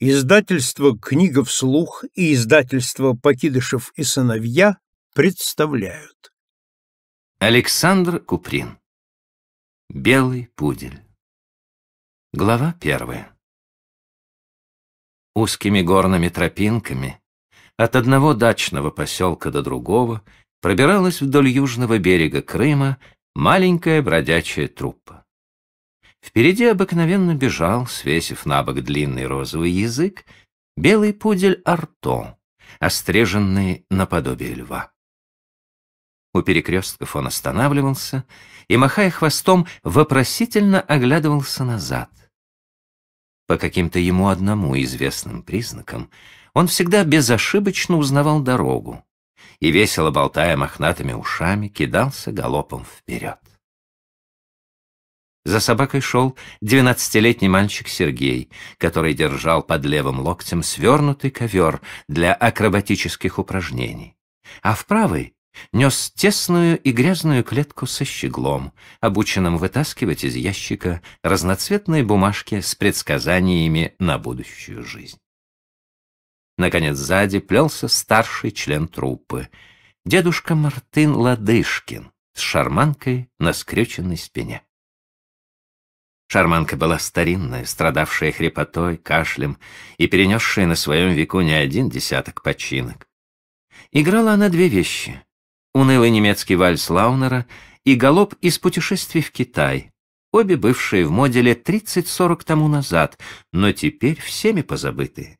Издательство «Книга вслух» и издательство «Покидышев и сыновья» представляют. Александр Куприн. Белый пудель. Глава первая. Узкими горными тропинками от одного дачного поселка до другого пробиралась вдоль южного берега Крыма маленькая бродячая труппа. Впереди обыкновенно бежал, свесив на бок длинный розовый язык, белый пудель Арто, остриженный наподобие льва. У перекрестков он останавливался и, махая хвостом, вопросительно оглядывался назад. По каким-то ему одному известным признакам он всегда безошибочно узнавал дорогу и, весело болтая мохнатыми ушами, кидался галопом вперед. За собакой шел двенадцатилетний мальчик Сергей, который держал под левым локтем свернутый ковер для акробатических упражнений, а в правой нес тесную и грязную клетку со щеглом, обученным вытаскивать из ящика разноцветные бумажки с предсказаниями на будущую жизнь. Наконец сзади плелся старший член труппы, дедушка Мартын Ладышкин с шарманкой на скрюченной спине. Шарманка была старинная, страдавшая хрипотой, кашлем и перенесшая на своем веку не один десяток починок. Играла она две вещи — унылый немецкий вальс Лаунера и галоп из путешествий в Китай, обе бывшие в моде лет 30-40 тому назад, но теперь всеми позабытые.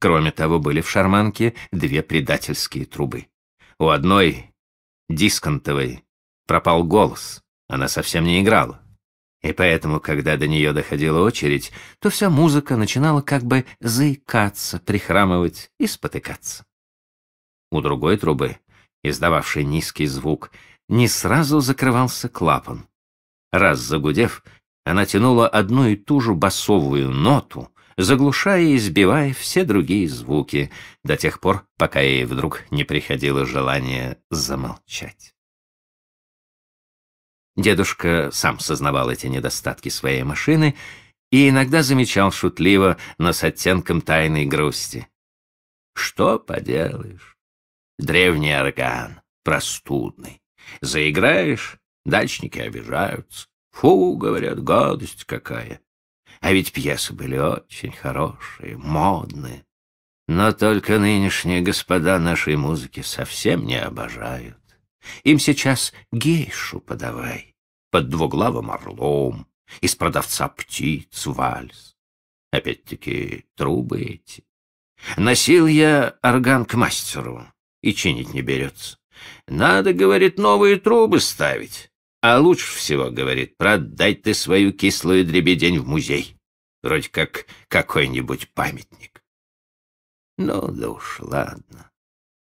Кроме того, были в шарманке две предательские трубы. У одной, дисконтовой, пропал голос, она совсем не играла. И поэтому, когда до нее доходила очередь, то вся музыка начинала как бы заикаться, прихрамывать и спотыкаться. У другой трубы, издававшей низкий звук, не сразу закрывался клапан. Раз загудев, она тянула одну и ту же басовую ноту, заглушая и избивая все другие звуки, до тех пор, пока ей вдруг не приходило желание замолчать. Дедушка сам сознавал эти недостатки своей машины и иногда замечал шутливо, но с оттенком тайной грусти. «Что поделаешь? Древний орган, простудный. Заиграешь, дачники обижаются. Фу, говорят, гадость какая. А ведь пьесы были очень хорошие, модные. Но только нынешние господа нашей музыки совсем не обожают. Им сейчас гейшу подавай под двуглавым орлом, из продавца птиц вальс. Опять-таки трубы эти. Носил я орган к мастеру, и чинить не берется. Надо, говорит, новые трубы ставить. А лучше всего, говорит, продай ты свою кислую дребедень в музей. Вроде как какой-нибудь памятник. Ну да уж, ладно.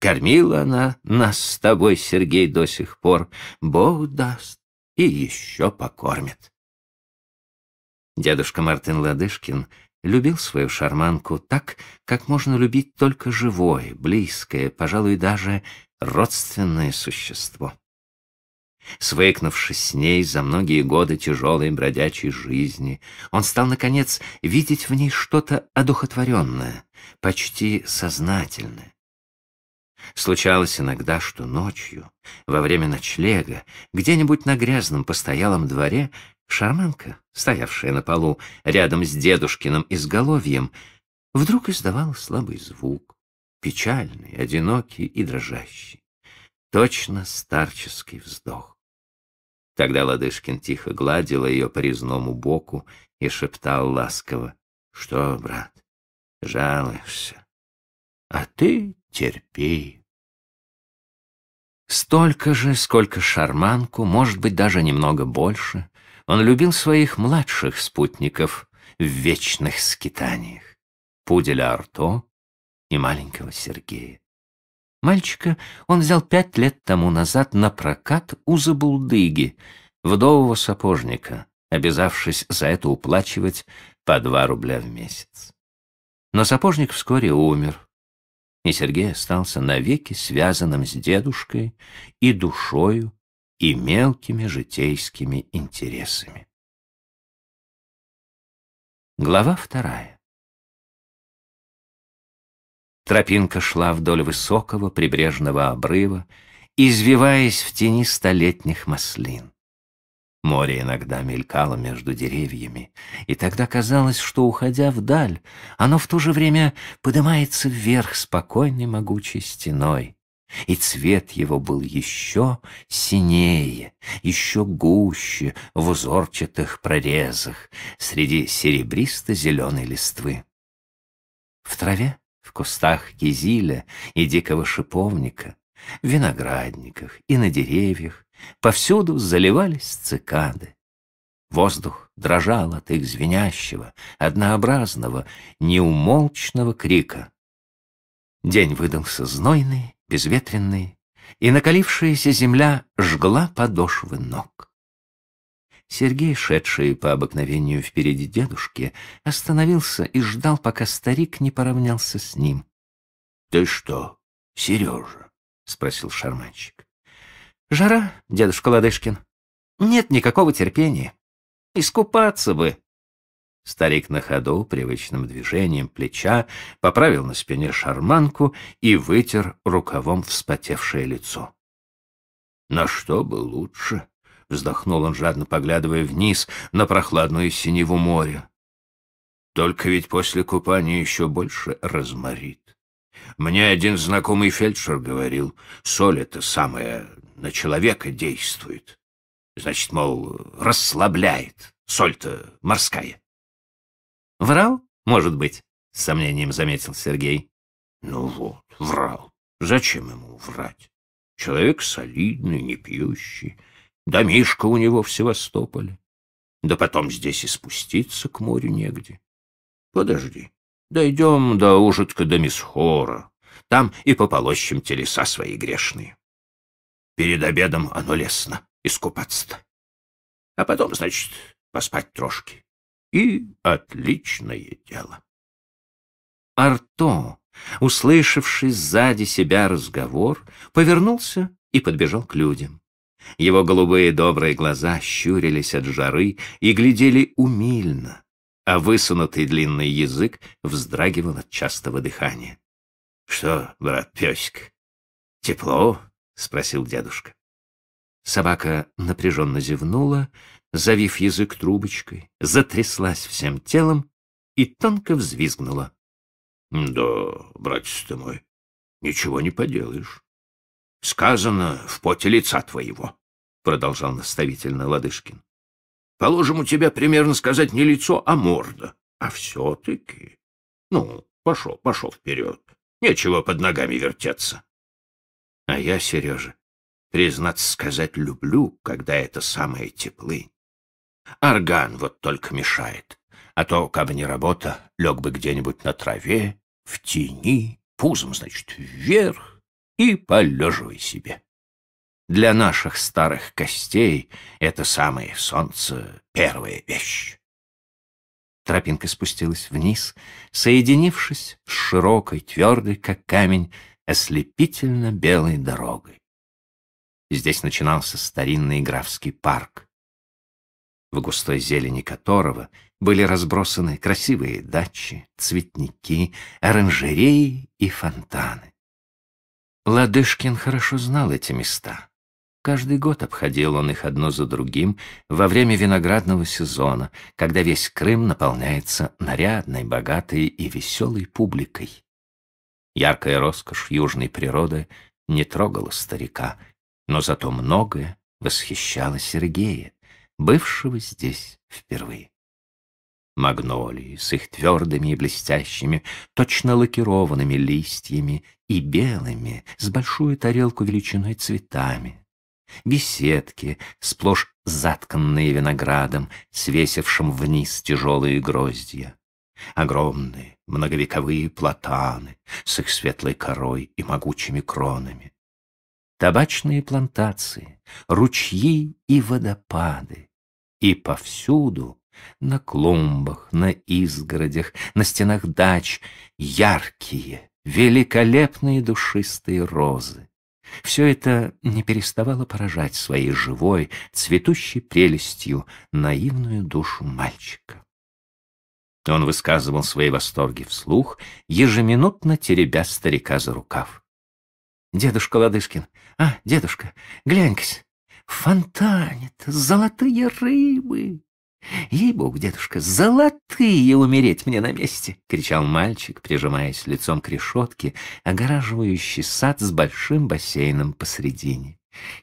Кормила она нас с тобой, Сергей, до сих пор. Бог даст и еще покормит. Дедушка Мартин Ладышкин любил свою шарманку так, как можно любить только живое, близкое, пожалуй, даже родственное существо. Свыкнувшись с ней за многие годы тяжелой бродячей жизни, он стал, наконец, видеть в ней что-то одухотворенное, почти сознательное. Случалось иногда, что ночью, во время ночлега, где-нибудь на грязном постоялом дворе шарманка, стоявшая на полу рядом с дедушкиным изголовьем, вдруг издавала слабый звук, печальный, одинокий и дрожащий. Точно старческий вздох. Тогда Ладышкин тихо гладил ее по резному боку и шептал ласково, «Что, брат, жалуешься? А ты терпи». Столько же, сколько шарманку, может быть, даже немного больше, он любил своих младших спутников в вечных скитаниях — пуделя Арто и маленького Сергея. Мальчика он взял пять лет тому назад на прокат у забулдыги, вдового сапожника, обязавшись за это уплачивать по два рубля в месяц. Но сапожник вскоре умер, и Сергей остался навеки связанным с дедушкой и душою, и мелкими житейскими интересами. Глава вторая. Тропинка шла вдоль высокого прибрежного обрыва, извиваясь в тени столетних маслин. Море иногда мелькало между деревьями, и тогда казалось, что, уходя вдаль, оно в то же время поднимается вверх спокойной могучей стеной. И цвет его был еще синее, еще гуще в узорчатых прорезах среди серебристо-зеленой листвы. В траве, в кустах кизиля и дикого шиповника, в виноградниках и на деревьях Повсюду заливались цикады. Воздух дрожал от их звенящего, однообразного, неумолчного крика. День выдался знойный, безветренный, и накалившаяся земля жгла подошвы ног. Сергей, шедший по обыкновению впереди дедушки, остановился и ждал, пока старик не поравнялся с ним. — Ты что, Сережа? — спросил шарманщик. Жара, дедушка Ладышкин. Нет никакого терпения. Искупаться бы. Старик на ходу, привычным движением плеча, поправил на спине шарманку и вытер рукавом вспотевшее лицо. «На что бы лучше?» — вздохнул он, жадно поглядывая вниз на прохладную синеву моря. «Только ведь после купания еще больше разморит. Мне один знакомый фельдшер говорил, соль — это самое на человека действует. Значит, мол, расслабляет. Соль-то морская. Врал, может быть, с сомнением заметил Сергей. Ну вот, врал. Зачем ему врать? Человек солидный, не пьющий. Домишка у него в Севастополе. Да потом здесь и спуститься к морю негде. Подожди, дойдем до ужитка до Мисхора. Там и пополощем телеса свои грешные. Перед обедом оно лестно, искупаться-то. А потом, значит, поспать трошки. И отличное дело. Арто, услышавший сзади себя разговор, повернулся и подбежал к людям. Его голубые добрые глаза щурились от жары и глядели умильно, а высунутый длинный язык вздрагивал от частого дыхания. — Что, брат песик, тепло — спросил дедушка. Собака напряженно зевнула, завив язык трубочкой, затряслась всем телом и тонко взвизгнула. — Да, братец ты мой, ничего не поделаешь. — Сказано в поте лица твоего, — продолжал наставительно Ладышкин. — Положим, у тебя примерно сказать не лицо, а морда. А все-таки... Ну, пошел, пошел вперед. Нечего под ногами вертеться. А я, Сережа, признаться сказать, люблю, когда это самое теплынь. Орган вот только мешает, а то, кабы не работа, лег бы где-нибудь на траве, в тени, пузом, значит, вверх, и полеживай себе. Для наших старых костей это самое солнце — первая вещь. Тропинка спустилась вниз, соединившись с широкой, твердой, как камень, ослепительно белой дорогой. Здесь начинался старинный графский парк, в густой зелени которого были разбросаны красивые дачи, цветники, оранжереи и фонтаны. Ладышкин хорошо знал эти места. Каждый год обходил он их одно за другим во время виноградного сезона, когда весь Крым наполняется нарядной, богатой и веселой публикой. Яркая роскошь южной природы не трогала старика, но зато многое восхищало Сергея, бывшего здесь впервые. Магнолии с их твердыми и блестящими, точно лакированными листьями и белыми, с большую тарелку величиной цветами. Беседки, сплошь затканные виноградом, свесившим вниз тяжелые гроздья. Огромные, многовековые платаны с их светлой корой и могучими кронами, табачные плантации, ручьи и водопады, и повсюду на клумбах, на изгородях, на стенах дач яркие, великолепные душистые розы. Все это не переставало поражать своей живой, цветущей прелестью наивную душу мальчика. Он высказывал свои восторги вслух, ежеминутно теребя старика за рукав. «Дедушка Ладышкин, а, дедушка, глянь-кась, фонтанит, золотые рыбы!» «Ей-богу, дедушка, золотые умереть мне на месте!» — кричал мальчик, прижимаясь лицом к решетке, огораживающей сад с большим бассейном посредине.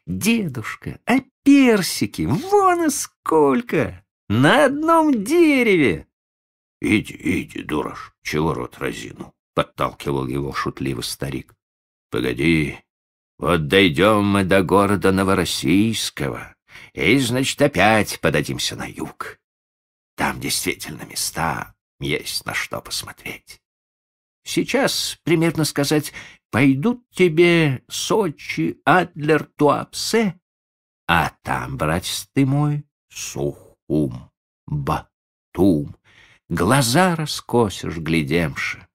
«Дедушка, а персики? Вон и сколько! На одном дереве!» «Иди, иди, дураш, чего рот разину?» — подталкивал его шутливо старик. «Погоди, вот дойдем мы до города Новороссийского, и, значит, опять подадимся на юг. Там действительно места, есть на что посмотреть. Сейчас, примерно сказать, пойдут тебе Сочи, Адлер, Туапсе, а там, братец ты мой, Сухум, Батум, глаза раскосишь, глядемши.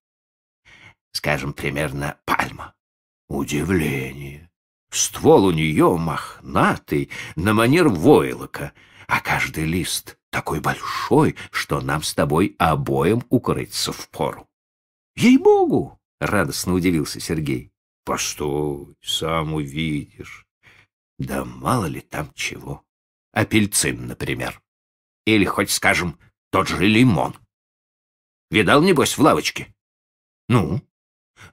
Скажем, примерно пальма. Удивление. Ствол у нее мохнатый, на манер войлока, а каждый лист такой большой, что нам с тобой обоим укрыться в пору. Ей-богу! — радостно удивился Сергей. — Постой, сам увидишь. Да мало ли там чего. Апельцин, например. Или хоть, скажем, тот же лимон. Видал, небось, в лавочке? Ну?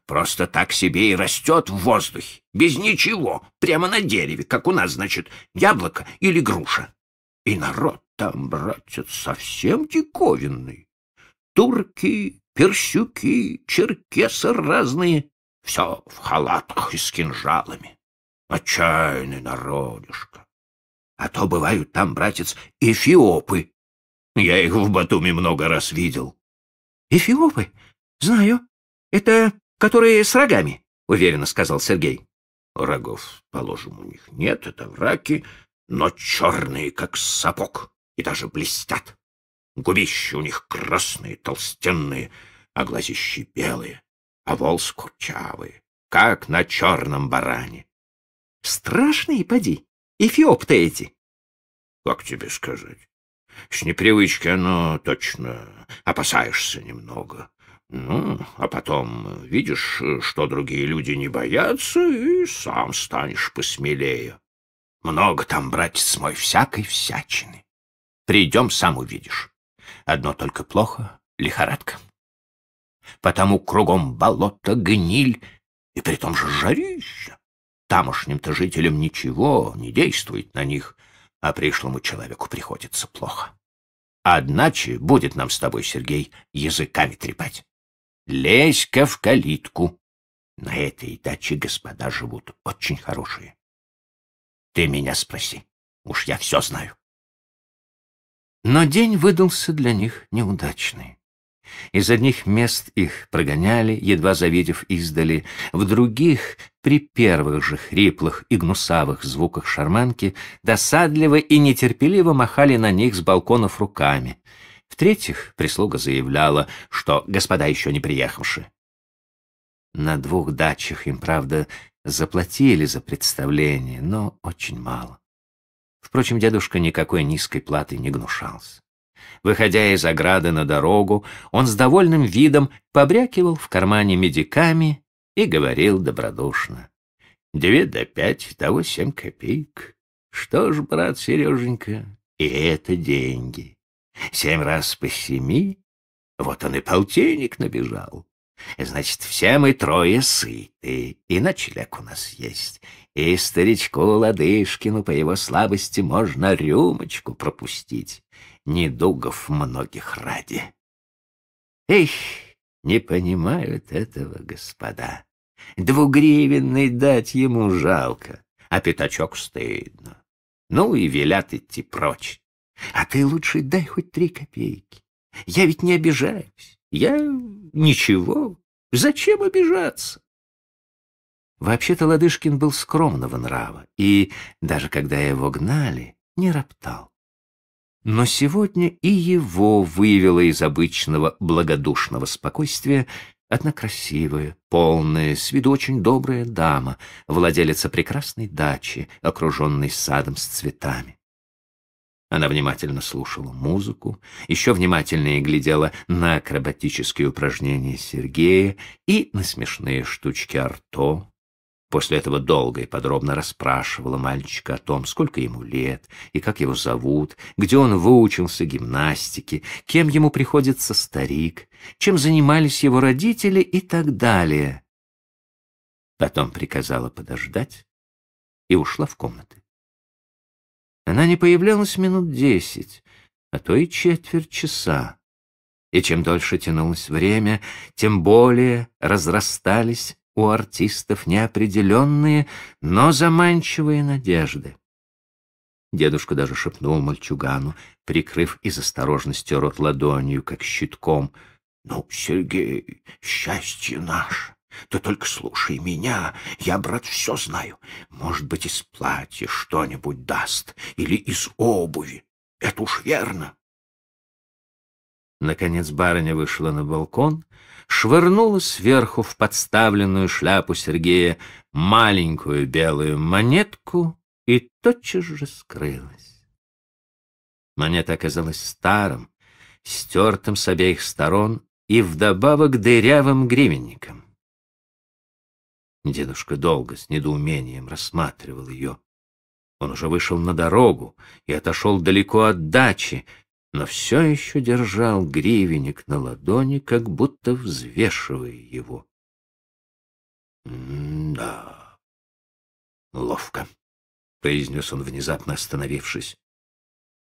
Просто так себе и растет в воздухе, без ничего, прямо на дереве, как у нас, значит, яблоко или груша. И народ там, братец, совсем диковинный. Турки, персюки, черкесы разные, все в халатах и с кинжалами. Отчаянный народишко. А то бывают там, братец, эфиопы, я их в Батуми много раз видел. Эфиопы? Знаю. Это которые с рогами, уверенно сказал Сергей. Рогов, положим, у них нет, это враки, но черные, как сапог, и даже блестят. Губища у них красные, толстенные, а глазищи белые, а волос курчавые, как на черном баране. Страшные, поди, эфиоп-то эти. Как тебе сказать? С непривычки оно ну, точно опасаешься немного. Ну, а потом видишь, что другие люди не боятся, и сам станешь посмелее. Много там, братец мой, всякой всячины. Придем, сам увидишь. Одно только плохо — лихорадка. Потому кругом болото, гниль, и при том же жарища. Тамошним-то жителям ничего не действует на них, а пришлому человеку приходится плохо. Одначе будет нам с тобой, Сергей, языками трепать. Лезь-ка в калитку. На этой даче господа живут очень хорошие. Ты меня спроси, уж я все знаю. Но день выдался для них неудачный. Из одних мест их прогоняли, едва завидев издали, в других, при первых же хриплых и гнусавых звуках шарманки, досадливо и нетерпеливо махали на них с балконов руками. В-третьих, прислуга заявляла, что господа еще не приехавши. На двух дачах им, правда, заплатили за представление, но очень мало. Впрочем, дедушка никакой низкой платы не гнушался. Выходя из ограды на дорогу, он с довольным видом побрякивал в кармане медиками и говорил добродушно. «Две до пять, того семь копеек. Что ж, брат Сереженька, и это деньги. Семь раз по семи, вот он и полтинник набежал. Значит, все мы трое сыты, и ночлег у нас есть. И старичку Ладышкину по его слабости можно рюмочку пропустить» недугов многих ради. Эх, не понимают этого господа. Двугривенный дать ему жалко, а пятачок стыдно. Ну и велят идти прочь. А ты лучше дай хоть три копейки. Я ведь не обижаюсь. Я ничего. Зачем обижаться? Вообще-то Ладышкин был скромного нрава, и даже когда его гнали, не роптал. Но сегодня и его вывело из обычного благодушного спокойствия одна красивая, полная, с виду очень добрая дама, владелица прекрасной дачи, окруженной садом с цветами. Она внимательно слушала музыку, еще внимательнее глядела на акробатические упражнения Сергея и на смешные штучки Арто, После этого долго и подробно расспрашивала мальчика о том, сколько ему лет и как его зовут, где он выучился гимнастике, кем ему приходится старик, чем занимались его родители и так далее. Потом приказала подождать и ушла в комнаты. Она не появлялась минут десять, а то и четверть часа. И чем дольше тянулось время, тем более разрастались у артистов неопределенные, но заманчивые надежды. Дедушка даже шепнул мальчугану, прикрыв из осторожности рот ладонью, как щитком. «Ну, Сергей, счастье наше! Ты только слушай меня, я, брат, все знаю. Может быть, из платья что-нибудь даст, или из обуви. Это уж верно!» Наконец барыня вышла на балкон, — швырнула сверху в подставленную шляпу Сергея маленькую белую монетку и тотчас же скрылась. Монета оказалась старым, стертым с обеих сторон и вдобавок дырявым гривенником. Дедушка долго с недоумением рассматривал ее. Он уже вышел на дорогу и отошел далеко от дачи, но все еще держал гривенник на ладони, как будто взвешивая его. «Да, ловко», — произнес он, внезапно остановившись.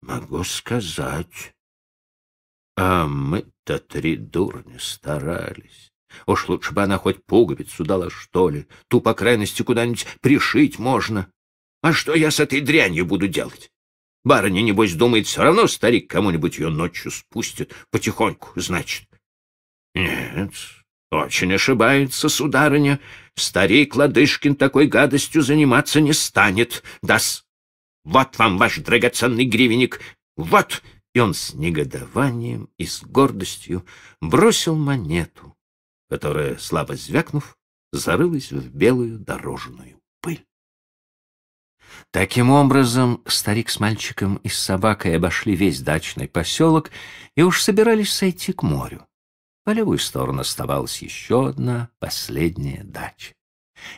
«Могу сказать, а мы-то три дурни старались. Уж лучше бы она хоть пуговицу дала, что ли. Ту, по крайности, куда-нибудь пришить можно. А что я с этой дрянью буду делать? Барыня, небось, думает, все равно старик кому-нибудь ее ночью спустит, потихоньку, значит. Нет, очень ошибается, сударыня. Старик Ладышкин такой гадостью заниматься не станет. Дас, вот вам ваш драгоценный гривенник. Вот! И он с негодованием и с гордостью бросил монету, которая, слабо звякнув, зарылась в белую дорожную. Таким образом, старик с мальчиком и с собакой обошли весь дачный поселок и уж собирались сойти к морю. По левую сторону оставалась еще одна, последняя дача.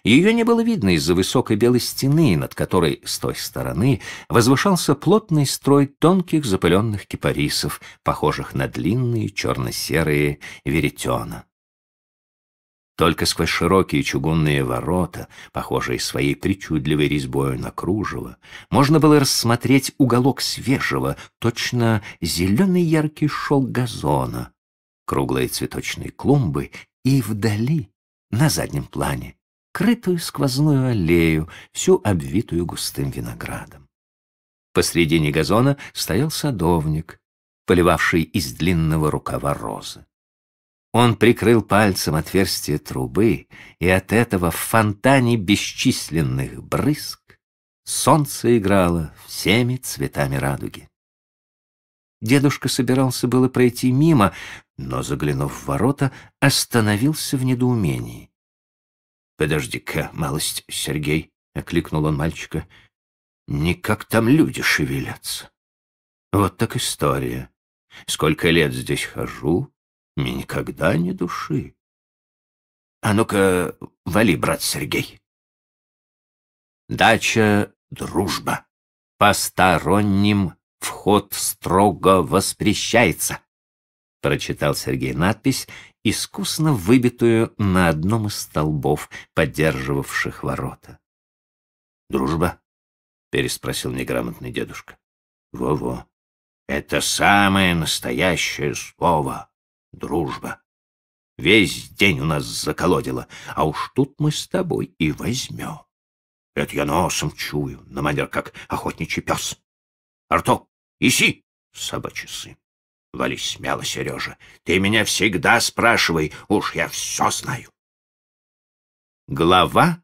Ее не было видно из-за высокой белой стены, над которой с той стороны возвышался плотный строй тонких запыленных кипарисов, похожих на длинные черно-серые веретена. Только сквозь широкие чугунные ворота, похожие своей причудливой резьбой на кружево, можно было рассмотреть уголок свежего, точно зеленый яркий шелк газона, круглые цветочные клумбы и вдали, на заднем плане, крытую сквозную аллею, всю обвитую густым виноградом. Посредине газона стоял садовник, поливавший из длинного рукава розы. Он прикрыл пальцем отверстие трубы, и от этого в фонтане бесчисленных брызг солнце играло всеми цветами радуги. Дедушка собирался было пройти мимо, но, заглянув в ворота, остановился в недоумении. «Подожди-ка, малость, Сергей!» — окликнул он мальчика. «Никак там люди шевелятся!» «Вот так история. Сколько лет здесь хожу, и никогда ни души. А ну-ка, вали, брат Сергей. Дача «Дружба». Посторонним вход строго воспрещается. Прочитал Сергей надпись, искусно выбитую на одном из столбов, поддерживавших ворота. «Дружба?» — переспросил неграмотный дедушка. «Во-во, это самое настоящее слово дружба. Весь день у нас заколодило, а уж тут мы с тобой и возьмем. Это я носом чую, на манер как охотничий пес. Арто, иси, собачий сын. Вались смело, Сережа. Ты меня всегда спрашивай, уж я все знаю. Глава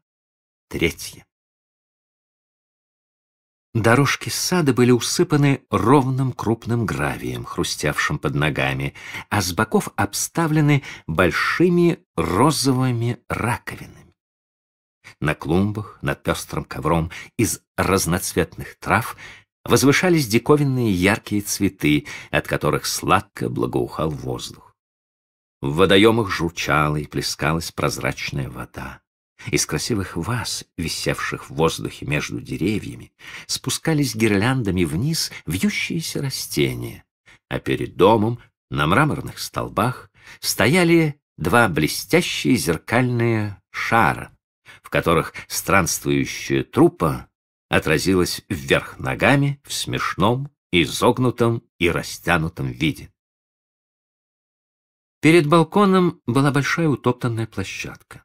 третья Дорожки сада были усыпаны ровным крупным гравием, хрустевшим под ногами, а с боков обставлены большими розовыми раковинами. На клумбах, над пестрым ковром из разноцветных трав возвышались диковинные яркие цветы, от которых сладко благоухал воздух. В водоемах журчала и плескалась прозрачная вода. Из красивых ваз, висевших в воздухе между деревьями, спускались гирляндами вниз вьющиеся растения, а перед домом на мраморных столбах стояли два блестящие зеркальные шара, в которых странствующая трупа отразилась вверх ногами в смешном, изогнутом и растянутом виде. Перед балконом была большая утоптанная площадка.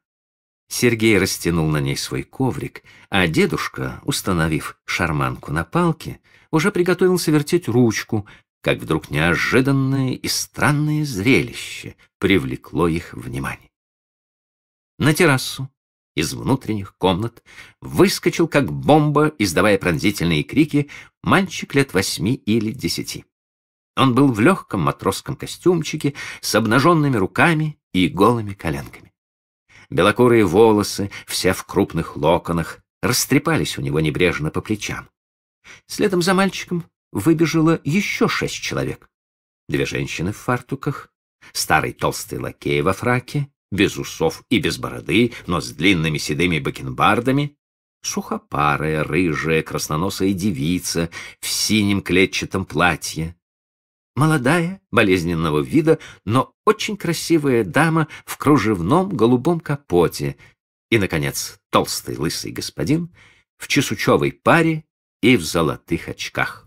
Сергей растянул на ней свой коврик, а дедушка, установив шарманку на палке, уже приготовился вертеть ручку, как вдруг неожиданное и странное зрелище привлекло их внимание. На террасу из внутренних комнат выскочил, как бомба, издавая пронзительные крики, мальчик лет восьми или десяти. Он был в легком матросском костюмчике с обнаженными руками и голыми коленками белокурые волосы, все в крупных локонах, растрепались у него небрежно по плечам. Следом за мальчиком выбежало еще шесть человек. Две женщины в фартуках, старый толстый лакей во фраке, без усов и без бороды, но с длинными седыми бакенбардами, сухопарая, рыжая, красноносая девица в синем клетчатом платье, Молодая, болезненного вида, но очень красивая дама в кружевном голубом капоте и, наконец, толстый лысый господин в чесучевой паре и в золотых очках.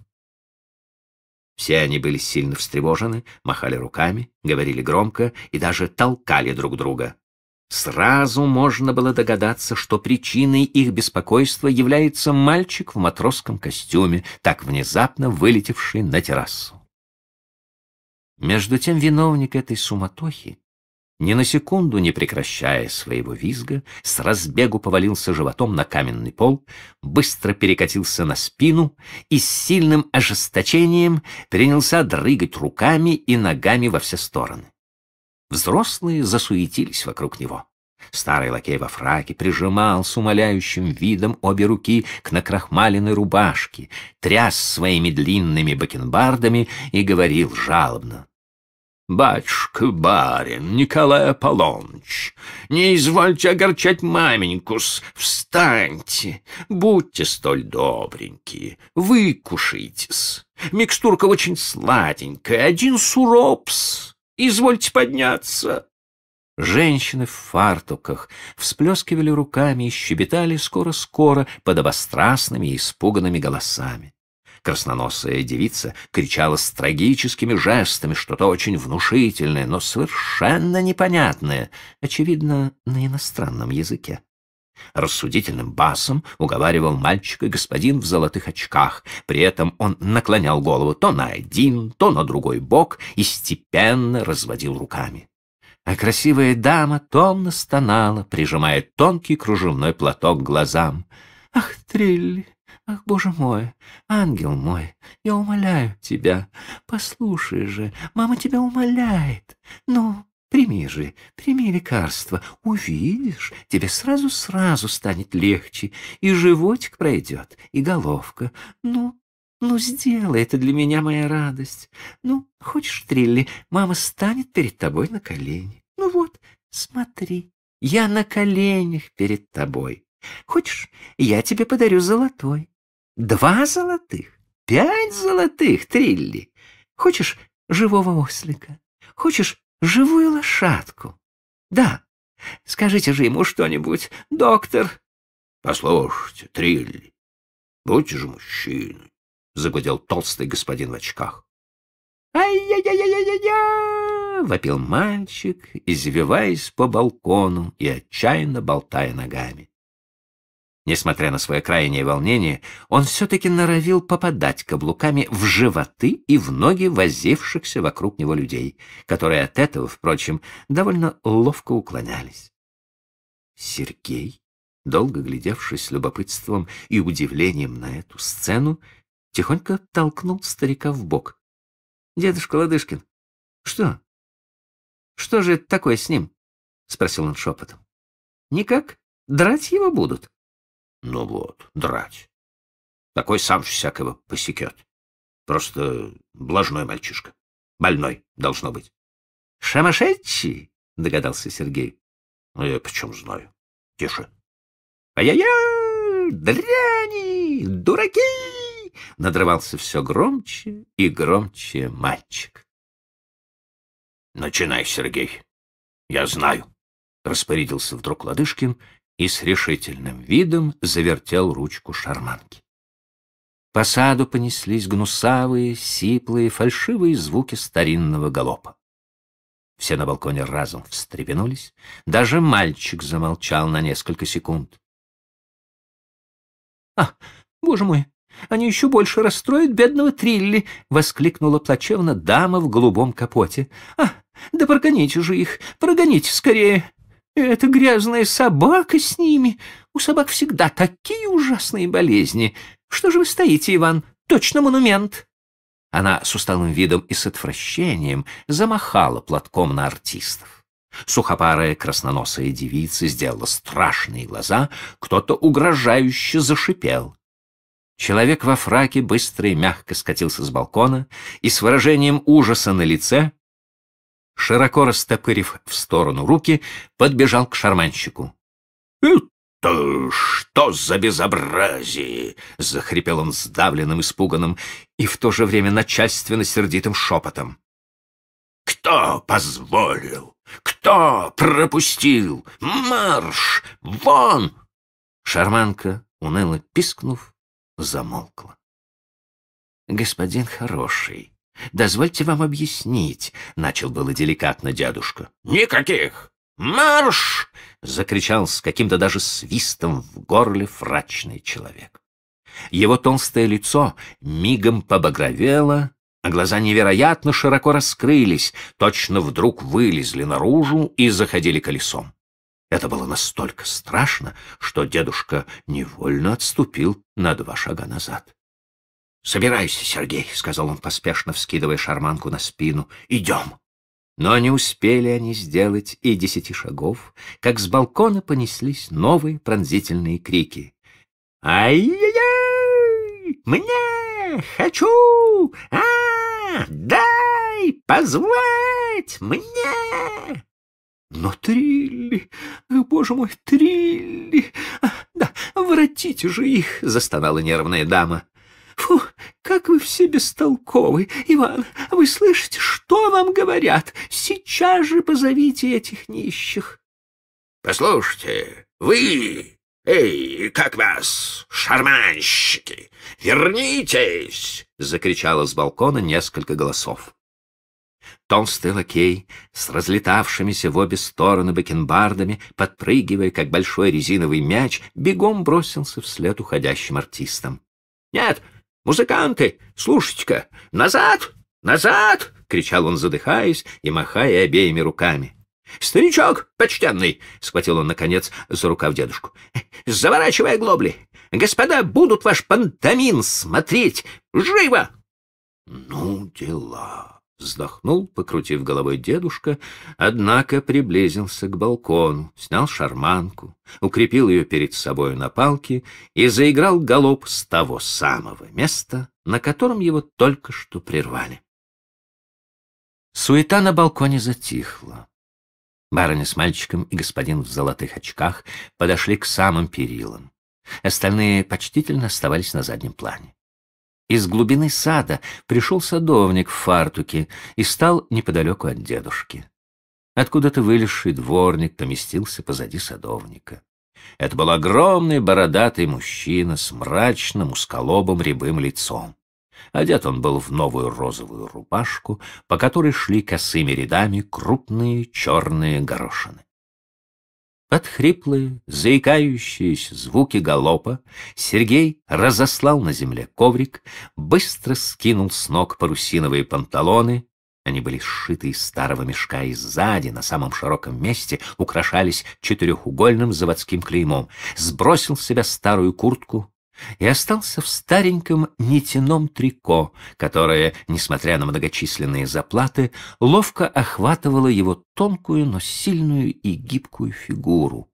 Все они были сильно встревожены, махали руками, говорили громко и даже толкали друг друга. Сразу можно было догадаться, что причиной их беспокойства является мальчик в матросском костюме, так внезапно вылетевший на террасу. Между тем виновник этой суматохи, ни на секунду не прекращая своего визга, с разбегу повалился животом на каменный пол, быстро перекатился на спину и с сильным ожесточением принялся дрыгать руками и ногами во все стороны. Взрослые засуетились вокруг него. Старый лакей во фраке прижимал с умоляющим видом обе руки к накрахмаленной рубашке, тряс своими длинными бакенбардами и говорил жалобно. «Батюшка, барин, Николай Аполлоныч, не извольте огорчать маменькус, встаньте, будьте столь добренькие, выкушайтесь. Микстурка очень сладенькая, один суропс, извольте подняться». Женщины в фартуках всплескивали руками и щебетали скоро-скоро под обострастными и испуганными голосами. Красноносая девица кричала с трагическими жестами что-то очень внушительное, но совершенно непонятное, очевидно, на иностранном языке. Рассудительным басом уговаривал мальчика господин в золотых очках. При этом он наклонял голову то на один, то на другой бок и степенно разводил руками. А красивая дама томно стонала, прижимая тонкий кружевной платок к глазам. «Ах, Трилли, Ах, боже мой, ангел мой, я умоляю тебя, послушай же, мама тебя умоляет. Ну, прими же, прими лекарство, увидишь, тебе сразу-сразу станет легче, и животик пройдет, и головка. Ну, ну, сделай это для меня, моя радость. Ну, хочешь, Трилли, мама станет перед тобой на колени. Ну вот, смотри, я на коленях перед тобой. Хочешь, я тебе подарю золотой. Два золотых? Пять золотых, Трилли? Хочешь живого ослика? Хочешь живую лошадку? Да. Скажите же ему что-нибудь, доктор. Послушайте, Трилли, будьте же мужчиной, загудел толстый господин в очках. «Ай-я-я-я-я-я-я!» — вопил мальчик, извиваясь по балкону и отчаянно болтая ногами. Несмотря на свое крайнее волнение, он все-таки норовил попадать каблуками в животы и в ноги возившихся вокруг него людей, которые от этого, впрочем, довольно ловко уклонялись. Сергей, долго глядевшись с любопытством и удивлением на эту сцену, тихонько толкнул старика в бок. «Дедушка Ладышкин, что? Что же это такое с ним?» — спросил он шепотом. «Никак. Драть его будут». Ну вот, драть. Такой сам всякого посекет. Просто блажной мальчишка. Больной, должно быть. — Шамашечи, — догадался Сергей. — Ну, я почем знаю. Тише. А — Ай-яй-яй, дряни, дураки! — надрывался все громче и громче мальчик. — Начинай, Сергей. Я знаю, — распорядился вдруг Ладышкин и с решительным видом завертел ручку шарманки. По саду понеслись гнусавые, сиплые, фальшивые звуки старинного галопа. Все на балконе разом встрепенулись, даже мальчик замолчал на несколько секунд. «А, боже мой, они еще больше расстроят бедного Трилли!» — воскликнула плачевно дама в голубом капоте. «А, да прогоните же их, прогоните скорее!» Эта грязная собака с ними. У собак всегда такие ужасные болезни. Что же вы стоите, Иван? Точно монумент!» Она с усталым видом и с отвращением замахала платком на артистов. Сухопарая красноносая девица сделала страшные глаза, кто-то угрожающе зашипел. Человек во фраке быстро и мягко скатился с балкона и с выражением ужаса на лице широко растопырив в сторону руки, подбежал к шарманщику. «Это что за безобразие!» — захрипел он сдавленным, испуганным и в то же время начальственно-сердитым шепотом. «Кто позволил? Кто пропустил? Марш! Вон!» Шарманка, уныло пискнув, замолкла. «Господин хороший», Дозвольте вам объяснить, — начал было деликатно дядушка. — Никаких! Марш! — закричал с каким-то даже свистом в горле фрачный человек. Его толстое лицо мигом побагровело, а глаза невероятно широко раскрылись, точно вдруг вылезли наружу и заходили колесом. Это было настолько страшно, что дедушка невольно отступил на два шага назад. «Собирайся, Сергей», — сказал он, поспешно вскидывая шарманку на спину. «Идем». Но не успели они сделать и десяти шагов, как с балкона понеслись новые пронзительные крики. «Ай-яй-яй! Мне! Хочу! А, Дай! Позвать! Мне!» «Но Трилли! Боже мой, Трилли! А, да, воротите же их!» — застонала нервная дама. Фу, как вы все бестолковы! Иван, вы слышите, что вам говорят? Сейчас же позовите этих нищих!» «Послушайте, вы, эй, как вас, шарманщики, вернитесь!» — закричало с балкона несколько голосов. Толстый лакей с разлетавшимися в обе стороны бакенбардами, подпрыгивая, как большой резиновый мяч, бегом бросился вслед уходящим артистам. «Нет, Музыканты, слушайте-ка! Назад! Назад!» — кричал он, задыхаясь и махая обеими руками. «Старичок, почтенный!» — схватил он, наконец, за рукав дедушку. «Заворачивай глобли! Господа, будут ваш пантомин смотреть! Живо!» «Ну, дела!» Вздохнул, покрутив головой дедушка, однако приблизился к балкону, снял шарманку, укрепил ее перед собой на палке и заиграл галоп с того самого места, на котором его только что прервали. Суета на балконе затихла. Барыня с мальчиком и господин в золотых очках подошли к самым перилам. Остальные почтительно оставались на заднем плане. Из глубины сада пришел садовник в фартуке и стал неподалеку от дедушки. Откуда-то вылезший дворник поместился позади садовника. Это был огромный бородатый мужчина с мрачным, усколобым рябым лицом. Одет он был в новую розовую рубашку, по которой шли косыми рядами крупные черные горошины. Под хриплые, заикающиеся звуки галопа Сергей разослал на земле коврик, быстро скинул с ног парусиновые панталоны. Они были сшиты из старого мешка и сзади, на самом широком месте, украшались четырехугольным заводским клеймом. Сбросил с себя старую куртку, и остался в стареньком нитяном трико, которое, несмотря на многочисленные заплаты, ловко охватывало его тонкую, но сильную и гибкую фигуру.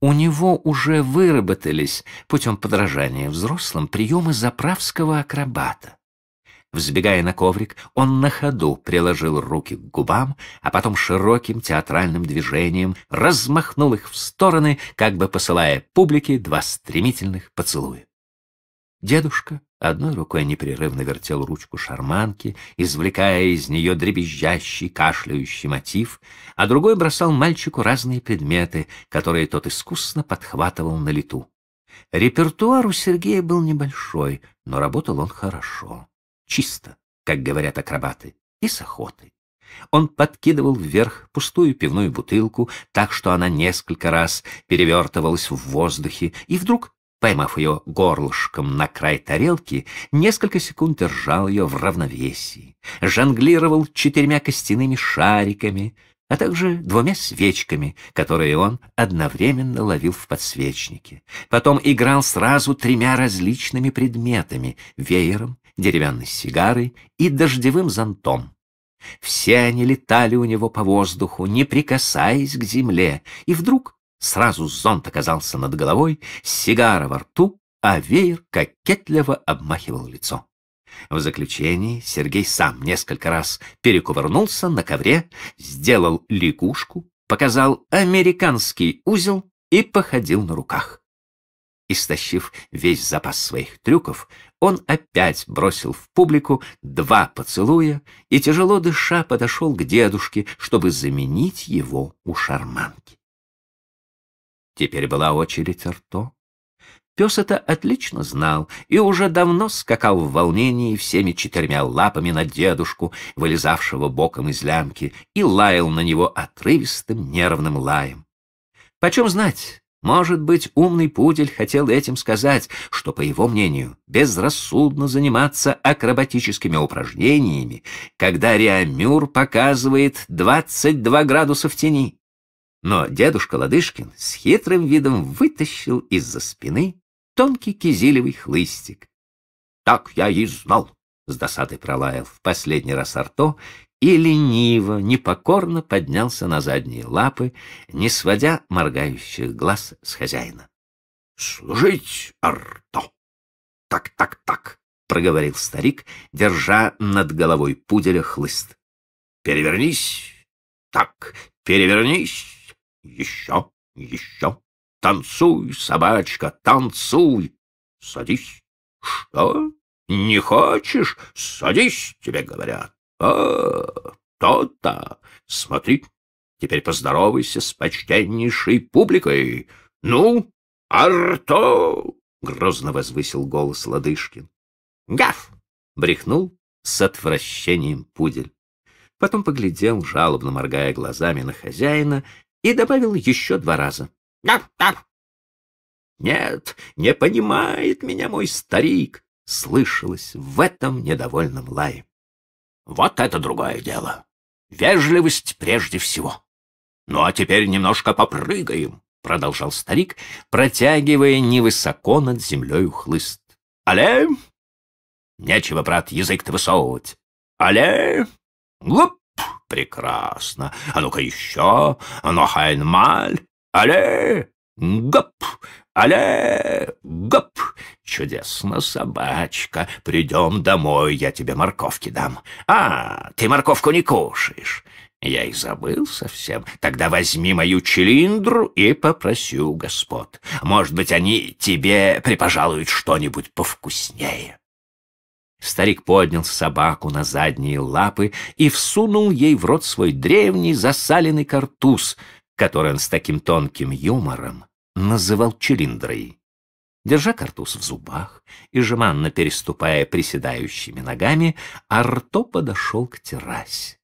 У него уже выработались путем подражания взрослым приемы заправского акробата. Взбегая на коврик, он на ходу приложил руки к губам, а потом широким театральным движением размахнул их в стороны, как бы посылая публике два стремительных поцелуя. Дедушка одной рукой непрерывно вертел ручку шарманки, извлекая из нее дребезжащий, кашляющий мотив, а другой бросал мальчику разные предметы, которые тот искусно подхватывал на лету. Репертуар у Сергея был небольшой, но работал он хорошо чисто, как говорят акробаты, и с охоты. Он подкидывал вверх пустую пивную бутылку, так что она несколько раз перевертывалась в воздухе, и вдруг, поймав ее горлышком на край тарелки, несколько секунд держал ее в равновесии, жонглировал четырьмя костяными шариками, а также двумя свечками, которые он одновременно ловил в подсвечнике. Потом играл сразу тремя различными предметами — веером, деревянной сигарой и дождевым зонтом. Все они летали у него по воздуху, не прикасаясь к земле, и вдруг сразу зонт оказался над головой, сигара во рту, а веер кокетливо обмахивал лицо. В заключении Сергей сам несколько раз перекувырнулся на ковре, сделал лягушку, показал американский узел и походил на руках. Истощив весь запас своих трюков, он опять бросил в публику два поцелуя и, тяжело дыша, подошел к дедушке, чтобы заменить его у шарманки. Теперь была очередь рто. Пес это отлично знал и уже давно скакал в волнении всеми четырьмя лапами на дедушку, вылезавшего боком из лямки, и лаял на него отрывистым нервным лаем. Почем знать, может быть, умный пудель хотел этим сказать, что, по его мнению, безрассудно заниматься акробатическими упражнениями, когда Реамюр показывает 22 градуса в тени. Но дедушка Ладышкин с хитрым видом вытащил из-за спины тонкий кизилевый хлыстик. «Так я и знал!» — с досадой пролаял в последний раз Арто и лениво, непокорно поднялся на задние лапы, не сводя моргающих глаз с хозяина. — Служить, Арто! Так, так, так! — проговорил старик, держа над головой пуделя хлыст. — Перевернись! Так, перевернись! Еще, еще! Танцуй, собачка, танцуй! Садись! Что? Не хочешь? Садись, тебе говорят! А, то-то! Смотри, теперь поздоровайся с почтеннейшей публикой. Ну, арто! — грозно возвысил голос Ладышкин. «Гав!» — брехнул с отвращением пудель. Потом поглядел, жалобно моргая глазами на хозяина, и добавил еще два раза. «Гав! Гав!» «Нет, не понимает меня мой старик!» — слышалось в этом недовольном лае. Вот это другое дело. Вежливость прежде всего. Ну а теперь немножко попрыгаем, продолжал старик, протягивая невысоко над землей хлыст. Але? Нечего, брат, язык-то высовывать. Але? Глуп! Прекрасно. А ну-ка еще. А ну, Хайнмаль. Але? Гоп! Але! Гоп! Чудесно, собачка. Придем домой, я тебе морковки дам. А, ты морковку не кушаешь. Я и забыл совсем. Тогда возьми мою чилиндру и попросю господ. Может быть, они тебе припожалуют что-нибудь повкуснее. Старик поднял собаку на задние лапы и всунул ей в рот свой древний засаленный картуз, который он с таким тонким юмором называл чилиндрой. Держа картуз в зубах и жеманно переступая приседающими ногами, Арто подошел к террасе.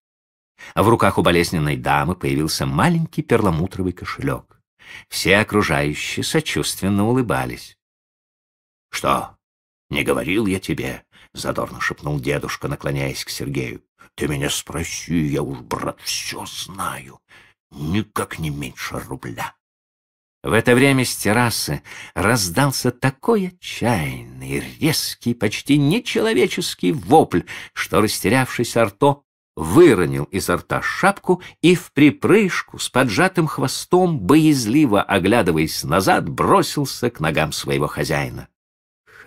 А в руках у болезненной дамы появился маленький перламутровый кошелек. Все окружающие сочувственно улыбались. — Что, не говорил я тебе? — задорно шепнул дедушка, наклоняясь к Сергею. — Ты меня спроси, я уж, брат, все знаю. Никак не меньше рубля. В это время с террасы раздался такой отчаянный, резкий, почти нечеловеческий вопль, что, растерявшийся Арто, выронил изо рта шапку и в припрыжку с поджатым хвостом, боязливо оглядываясь назад, бросился к ногам своего хозяина.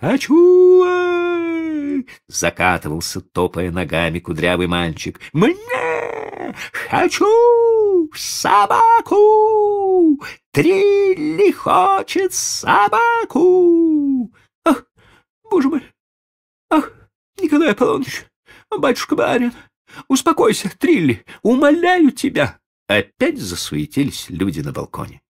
«Хочу!» — закатывался, топая ногами, кудрявый мальчик. «Мне! Хочу собаку!» Трилли хочет собаку! Ах, боже мой! Ах, Николай Аполлоныч, батюшка-барин, успокойся, Трилли, умоляю тебя!» Опять засуетились люди на балконе.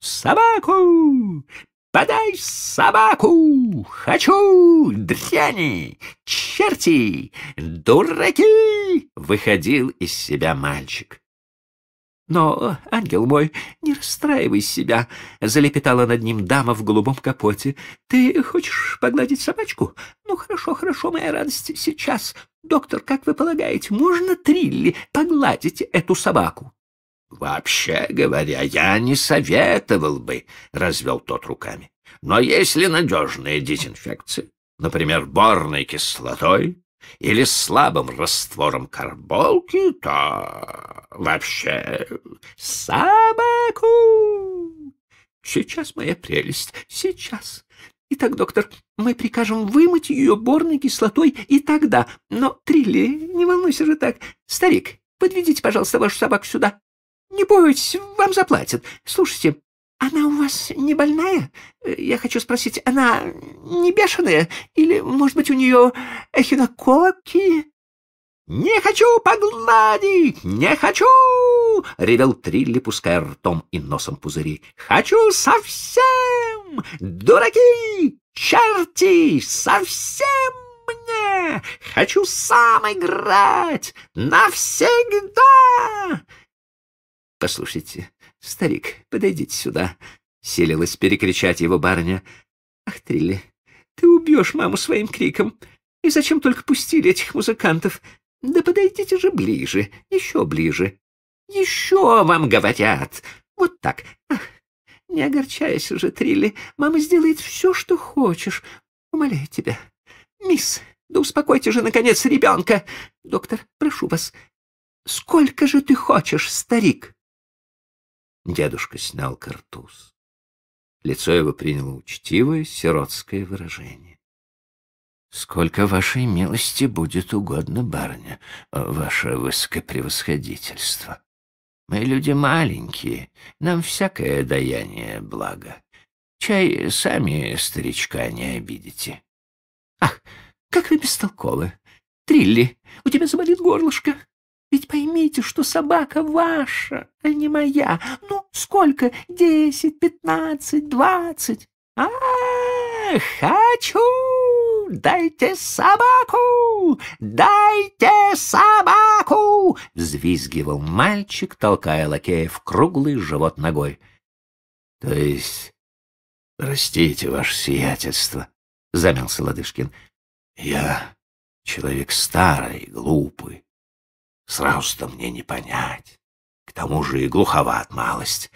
«Собаку! Подай собаку! Хочу! Дряни! Черти! Дураки!» Выходил из себя мальчик. «Но, ангел мой, не расстраивай себя!» — залепетала над ним дама в голубом капоте. «Ты хочешь погладить собачку? Ну, хорошо, хорошо, моя радость, сейчас. Доктор, как вы полагаете, можно Трилли погладить эту собаку?» «Вообще говоря, я не советовал бы», — развел тот руками. «Но если надежные дезинфекция, например, борной кислотой, или слабым раствором карболки, то вообще собаку. Сейчас моя прелесть, сейчас. Итак, доктор, мы прикажем вымыть ее борной кислотой и тогда. Но, Трилли, не волнуйся же так. Старик, подведите, пожалуйста, вашу собаку сюда. Не бойтесь, вам заплатят. Слушайте, «Она у вас не больная? Э, я хочу спросить, она не бешеная? Или, может быть, у нее эхинококи?» «Не хочу погладить! Не хочу!» — ревел Трилли, пуская ртом и носом пузыри. «Хочу совсем! Дураки! Черти! Совсем мне! Хочу сам играть! Навсегда!» «Послушайте, «Старик, подойдите сюда!» — селилась перекричать его барыня. «Ах, Трилли, ты убьешь маму своим криком! И зачем только пустили этих музыкантов? Да подойдите же ближе, еще ближе! Еще вам говорят! Вот так! Ах, не огорчайся же, Трилли, мама сделает все, что хочешь. Умоляю тебя. Мисс, да успокойте же, наконец, ребенка! Доктор, прошу вас, сколько же ты хочешь, старик?» Дедушка снял картуз. Лицо его приняло учтивое сиротское выражение. — Сколько вашей милости будет угодно, барыня, ваше высокопревосходительство. Мы люди маленькие, нам всякое даяние благо. Чай сами старичка не обидите. — Ах, как вы бестолковы! Трилли, у тебя заболит горлышко. Ведь поймите, что собака ваша, а не моя. Ну, сколько? Десять, пятнадцать, двадцать? А, хочу! Дайте собаку! Дайте собаку! Взвизгивал мальчик, толкая лакея в круглый живот ногой. — То есть... Простите, ваше сиятельство, — замялся Ладышкин. — Я человек старый, глупый. Сразу-то мне не понять. К тому же и глуховат малость.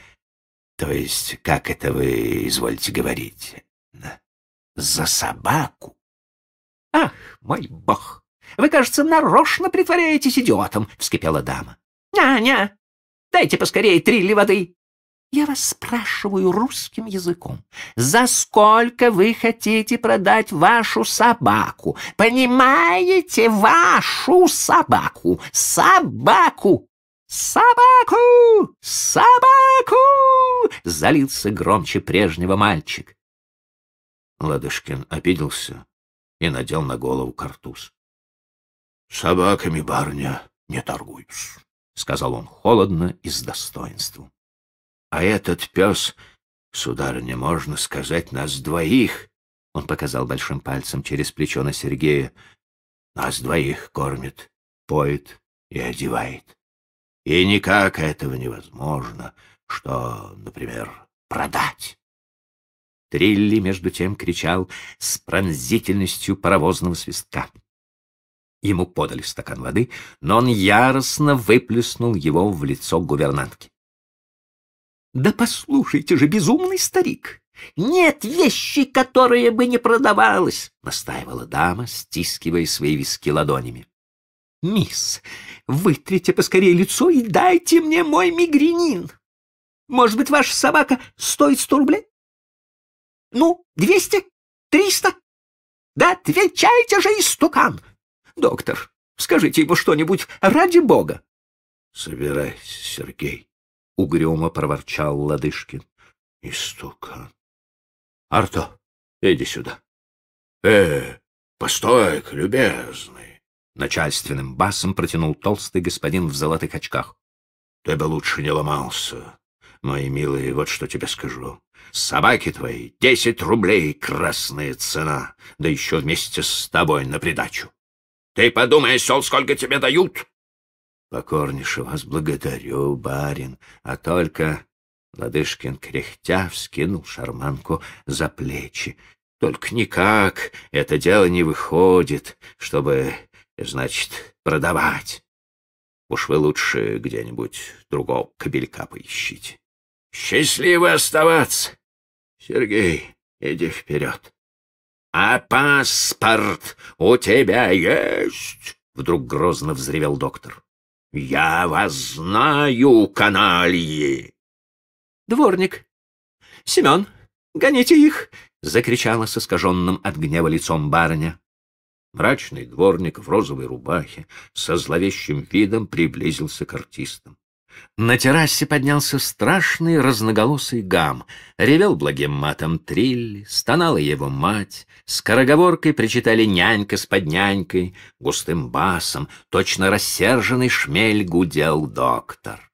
То есть, как это вы изволите говорить? Э, за собаку? Ах, мой бог! Вы, кажется, нарочно притворяетесь идиотом, — вскипела дама. Ня-ня! Дайте поскорее три ли воды. Я вас спрашиваю русским языком. За сколько вы хотите продать вашу собаку? Понимаете, вашу собаку? Собаку! Собаку! Собаку! Залился громче прежнего мальчик. Ладышкин обиделся и надел на голову картуз. — Собаками, барня, не торгуюсь, — сказал он холодно и с достоинством. А этот пес, сударыня, можно сказать, нас двоих, — он показал большим пальцем через плечо на Сергея, — нас двоих кормит, поет и одевает. И никак этого невозможно, что, например, продать. Трилли, между тем, кричал с пронзительностью паровозного свистка. Ему подали стакан воды, но он яростно выплеснул его в лицо гувернантки. Да послушайте же, безумный старик, нет вещи, которые бы не продавалась, настаивала дама, стискивая свои виски ладонями. Мисс, вытрите поскорее лицо и дайте мне мой мигренин. Может быть, ваша собака стоит сто рублей? Ну, двести? Триста? Да отвечайте же, истукан! Доктор, скажите ему что-нибудь ради бога. Собирайся, Сергей. — угрюмо проворчал Ладышкин. — Истукан. — Арто, иди сюда. — Э, постой-ка, любезный! — начальственным басом протянул толстый господин в золотых очках. — Ты бы лучше не ломался. Мои милые, вот что тебе скажу. Собаки твои — десять рублей красная цена, да еще вместе с тобой на придачу. Ты подумай, Сол, сколько тебе дают, Покорнейше вас благодарю, барин, а только... Ладышкин кряхтя вскинул шарманку за плечи. Только никак это дело не выходит, чтобы, значит, продавать. Уж вы лучше где-нибудь другого кабелька поищите. Счастливо оставаться! Сергей, иди вперед. А паспорт у тебя есть? Вдруг грозно взревел доктор. «Я вас знаю, канальи!» «Дворник! Семен, гоните их!» — закричала с искаженным от гнева лицом барыня. Мрачный дворник в розовой рубахе со зловещим видом приблизился к артистам. На террасе поднялся страшный разноголосый гам. Ревел благим матом Трилли, стонала его мать. Скороговоркой причитали нянька с поднянькой. Густым басом, точно рассерженный шмель гудел доктор.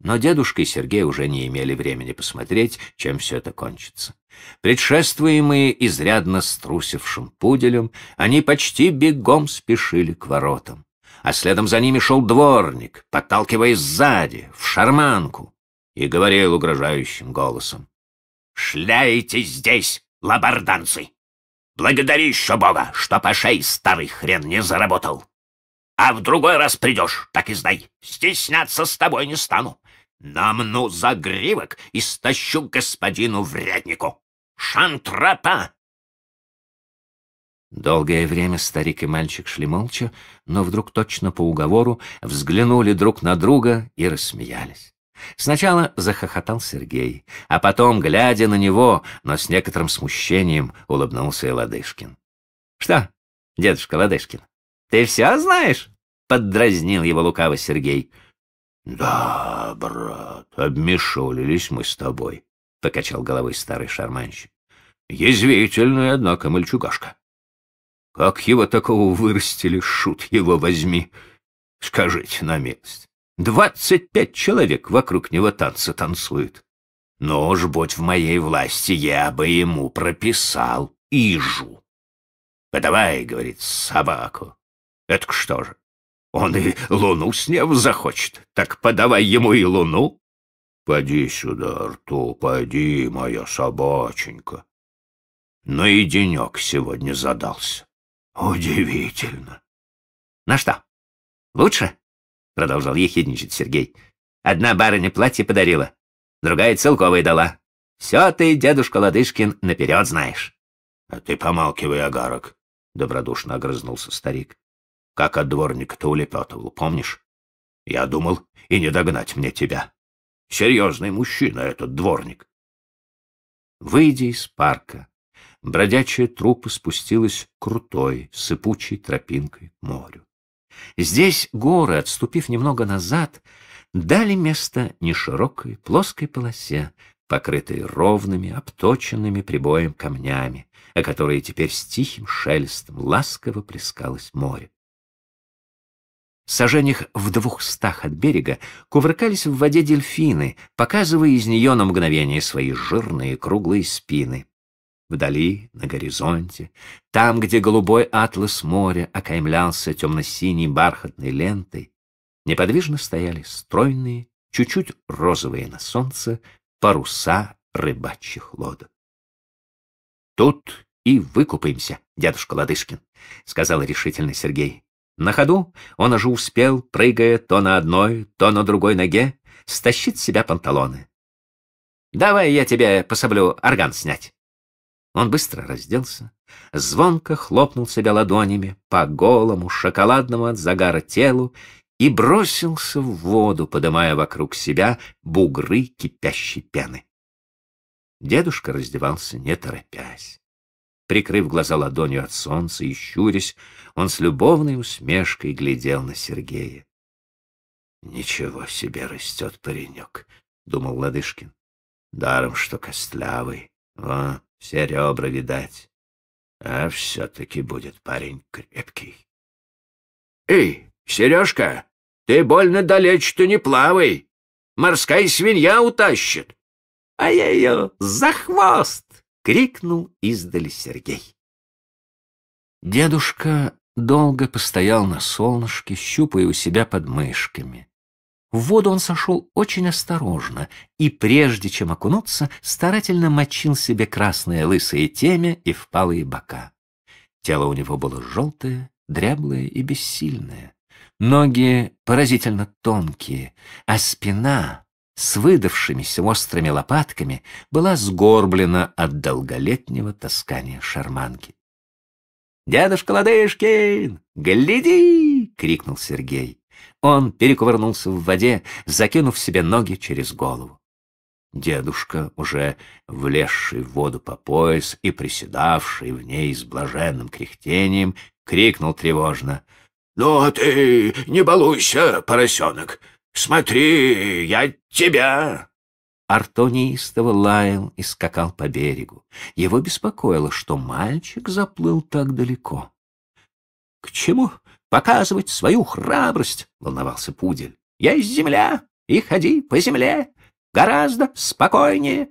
Но дедушка и Сергей уже не имели времени посмотреть, чем все это кончится. Предшествуемые изрядно струсившим пуделем, они почти бегом спешили к воротам а следом за ними шел дворник, подталкивая сзади, в шарманку, и говорил угрожающим голосом. «Шляетесь здесь, лабарданцы! Благодари еще Бога, что по шее старый хрен не заработал! А в другой раз придешь, так и знай, стесняться с тобой не стану. Намну гривок и стащу господину вреднику Шантрапа Долгое время старик и мальчик шли молча, но вдруг точно по уговору взглянули друг на друга и рассмеялись. Сначала захохотал Сергей, а потом, глядя на него, но с некоторым смущением, улыбнулся и Ладышкин. — Что, дедушка Ладышкин, ты все знаешь? — поддразнил его лукаво Сергей. — Да, брат, обмешолились мы с тобой, — покачал головой старый шарманщик. — Язвительная, однако, мальчугашка. Как его такого вырастили, шут его возьми. Скажите на милость. Двадцать пять человек вокруг него танца танцуют. Но уж будь в моей власти, я бы ему прописал ижу. Подавай, говорит, собаку. Это что же? Он и луну с неба захочет. Так подавай ему и луну. Поди сюда, рту, поди, моя собаченька. Но ну и денек сегодня задался. Удивительно. На ну что, лучше? Продолжал ехидничать Сергей. Одна барыня платье подарила, другая целковое дала. Все ты, дедушка Ладышкин, наперед знаешь. А ты помалкивай, огарок, добродушно огрызнулся старик. Как от дворника-то улепетывал, помнишь? Я думал, и не догнать мне тебя. Серьезный мужчина этот дворник. Выйди из парка, Бродячая трупа спустилась крутой, сыпучей тропинкой к морю. Здесь горы, отступив немного назад, дали место неширокой плоской полосе, покрытой ровными, обточенными прибоем камнями, о которые теперь с тихим шелестом ласково плескалось море. Сажениях в двухстах от берега кувыркались в воде дельфины, показывая из нее на мгновение свои жирные круглые спины. Вдали, на горизонте, там, где голубой атлас моря окаймлялся темно-синей бархатной лентой, неподвижно стояли стройные, чуть-чуть розовые на солнце, паруса рыбачьих лодок. «Тут и выкупаемся, дедушка Ладышкин», — сказал решительно Сергей. На ходу он уже успел, прыгая то на одной, то на другой ноге, стащить с себя панталоны. «Давай я тебе пособлю орган снять». Он быстро разделся, звонко хлопнул себя ладонями по голому, шоколадному от загара телу и бросился в воду, подымая вокруг себя бугры кипящей пены. Дедушка раздевался, не торопясь. Прикрыв глаза ладонью от солнца и щурясь, он с любовной усмешкой глядел на Сергея. «Ничего себе растет паренек», — думал Ладышкин. «Даром, что костлявый. Вон, все ребра видать. А все-таки будет парень крепкий. — Эй, Сережка, ты больно далеч, то не плавай. Морская свинья утащит. — А я ее за хвост! — крикнул издали Сергей. Дедушка долго постоял на солнышке, щупая у себя подмышками. В воду он сошел очень осторожно и, прежде чем окунуться, старательно мочил себе красные лысые темя и впалые бока. Тело у него было желтое, дряблое и бессильное. Ноги поразительно тонкие, а спина с выдавшимися острыми лопатками была сгорблена от долголетнего таскания шарманки. «Дедушка Ладышкин, гляди!» — крикнул Сергей. Он перекувырнулся в воде, закинув себе ноги через голову. Дедушка, уже влезший в воду по пояс и приседавший в ней с блаженным кряхтением, крикнул тревожно. — Ну, а ты не балуйся, поросенок! Смотри, я тебя! Арто неистово лаял и скакал по берегу. Его беспокоило, что мальчик заплыл так далеко. — К чему показывать свою храбрость, — волновался Пудель. — Есть земля, и ходи по земле, гораздо спокойнее.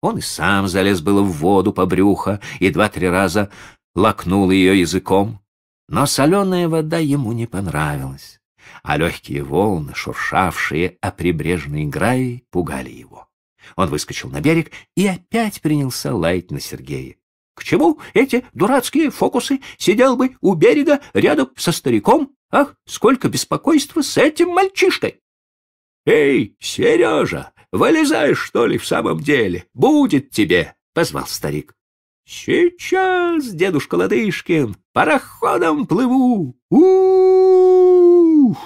Он и сам залез было в воду по брюхо и два-три раза лакнул ее языком. Но соленая вода ему не понравилась, а легкие волны, шуршавшие о прибрежной гравий, пугали его. Он выскочил на берег и опять принялся лаять на Сергея. К чему эти дурацкие фокусы? Сидел бы у берега рядом со стариком. Ах, сколько беспокойства с этим мальчишкой! «Эй, Сережа, вылезаешь что ли, в самом деле? Будет тебе!» — позвал старик. «Сейчас, дедушка Ладышкин, пароходом плыву! Ух!»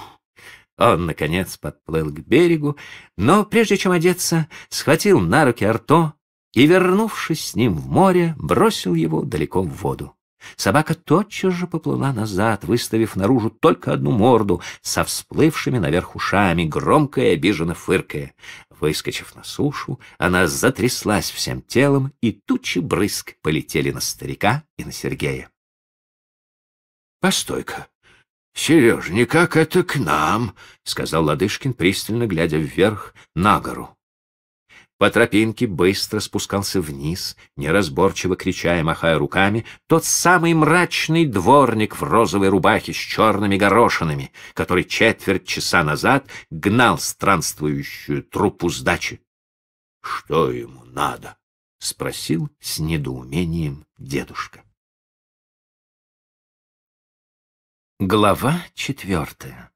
Он, наконец, подплыл к берегу, но прежде чем одеться, схватил на руки Арто, и, вернувшись с ним в море, бросил его далеко в воду. Собака тотчас же поплыла назад, выставив наружу только одну морду, со всплывшими наверх ушами, громко и обиженно фыркая. Выскочив на сушу, она затряслась всем телом, и тучи брызг полетели на старика и на Сергея. «Постой-ка, Сереж, никак это к нам!» — сказал Ладышкин, пристально глядя вверх, на гору по тропинке быстро спускался вниз, неразборчиво крича и махая руками, тот самый мрачный дворник в розовой рубахе с черными горошинами, который четверть часа назад гнал странствующую труппу сдачи. — Что ему надо? — спросил с недоумением дедушка. Глава четвертая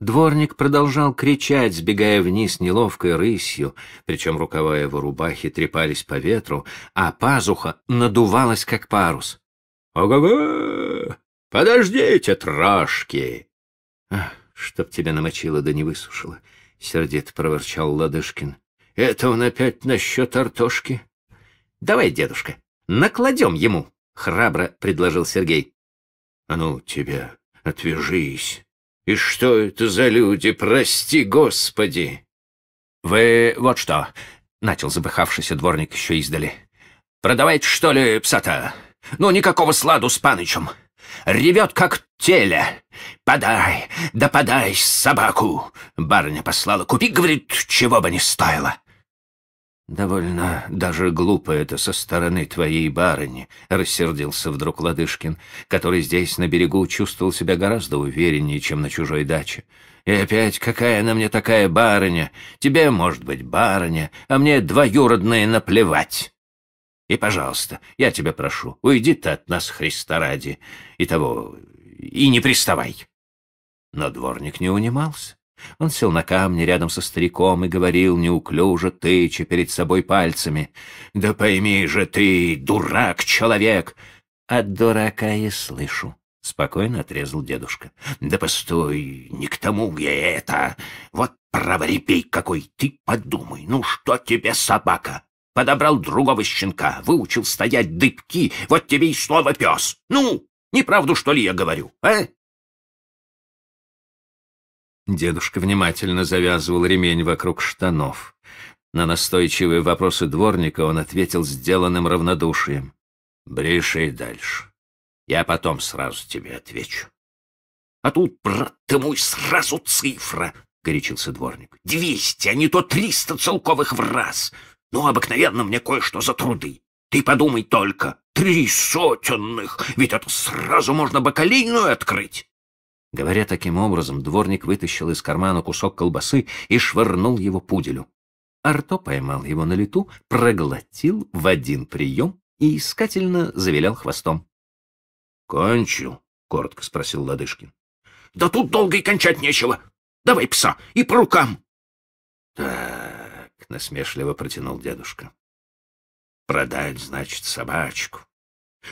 Дворник продолжал кричать, сбегая вниз неловкой рысью, причем рукава его рубахи трепались по ветру, а пазуха надувалась, как парус. «Ого-го! Подождите, трошки!» чтоб тебя намочило да не высушило!» — сердито проворчал Ладышкин. «Это он опять насчет Артошки?» «Давай, дедушка, накладем ему!» — храбро предложил Сергей. «А ну, тебя, отвяжись!» И что это за люди, прости господи!» «Вы вот что!» — начал забыхавшийся дворник еще издали. «Продавайте, что ли, псата? то Ну, никакого сладу с панычем. Ревет, как теле. Подай, да подай собаку!» Барыня послала. «Купи, — говорит, — чего бы не стоило. «Довольно даже глупо это со стороны твоей барыни», — рассердился вдруг Ладышкин, который здесь, на берегу, чувствовал себя гораздо увереннее, чем на чужой даче. «И опять, какая она мне такая барыня? Тебе, может быть, барыня, а мне двоюродные наплевать!» «И, пожалуйста, я тебя прошу, уйди ты от нас, Христа ради, и того, и не приставай!» Но дворник не унимался. Он сел на камне рядом со стариком и говорил неуклюже, тыча перед собой пальцами. «Да пойми же ты, дурак-человек!» «От дурака и слышу», — спокойно отрезал дедушка. «Да постой, не к тому я это! Вот праворепей какой, ты подумай, ну что тебе собака? Подобрал другого щенка, выучил стоять дыбки, вот тебе и слово пес! Ну, неправду, что ли, я говорю, а?» Дедушка внимательно завязывал ремень вокруг штанов. На настойчивые вопросы дворника он ответил сделанным равнодушием. «Бреши и дальше. Я потом сразу тебе отвечу». «А тут, брат ты мой, сразу цифра!» — горячился дворник. «Двести, а не то триста целковых в раз! Ну, обыкновенно мне кое-что за труды. Ты подумай только, три сотенных, ведь это сразу можно бакалейную открыть!» Говоря таким образом, дворник вытащил из кармана кусок колбасы и швырнул его пуделю. Арто поймал его на лету, проглотил в один прием и искательно завилял хвостом. «Кончил?» — коротко спросил Ладышкин. «Да тут долго и кончать нечего. Давай пса и по рукам!» «Так», — насмешливо протянул дедушка. «Продать, значит, собачку.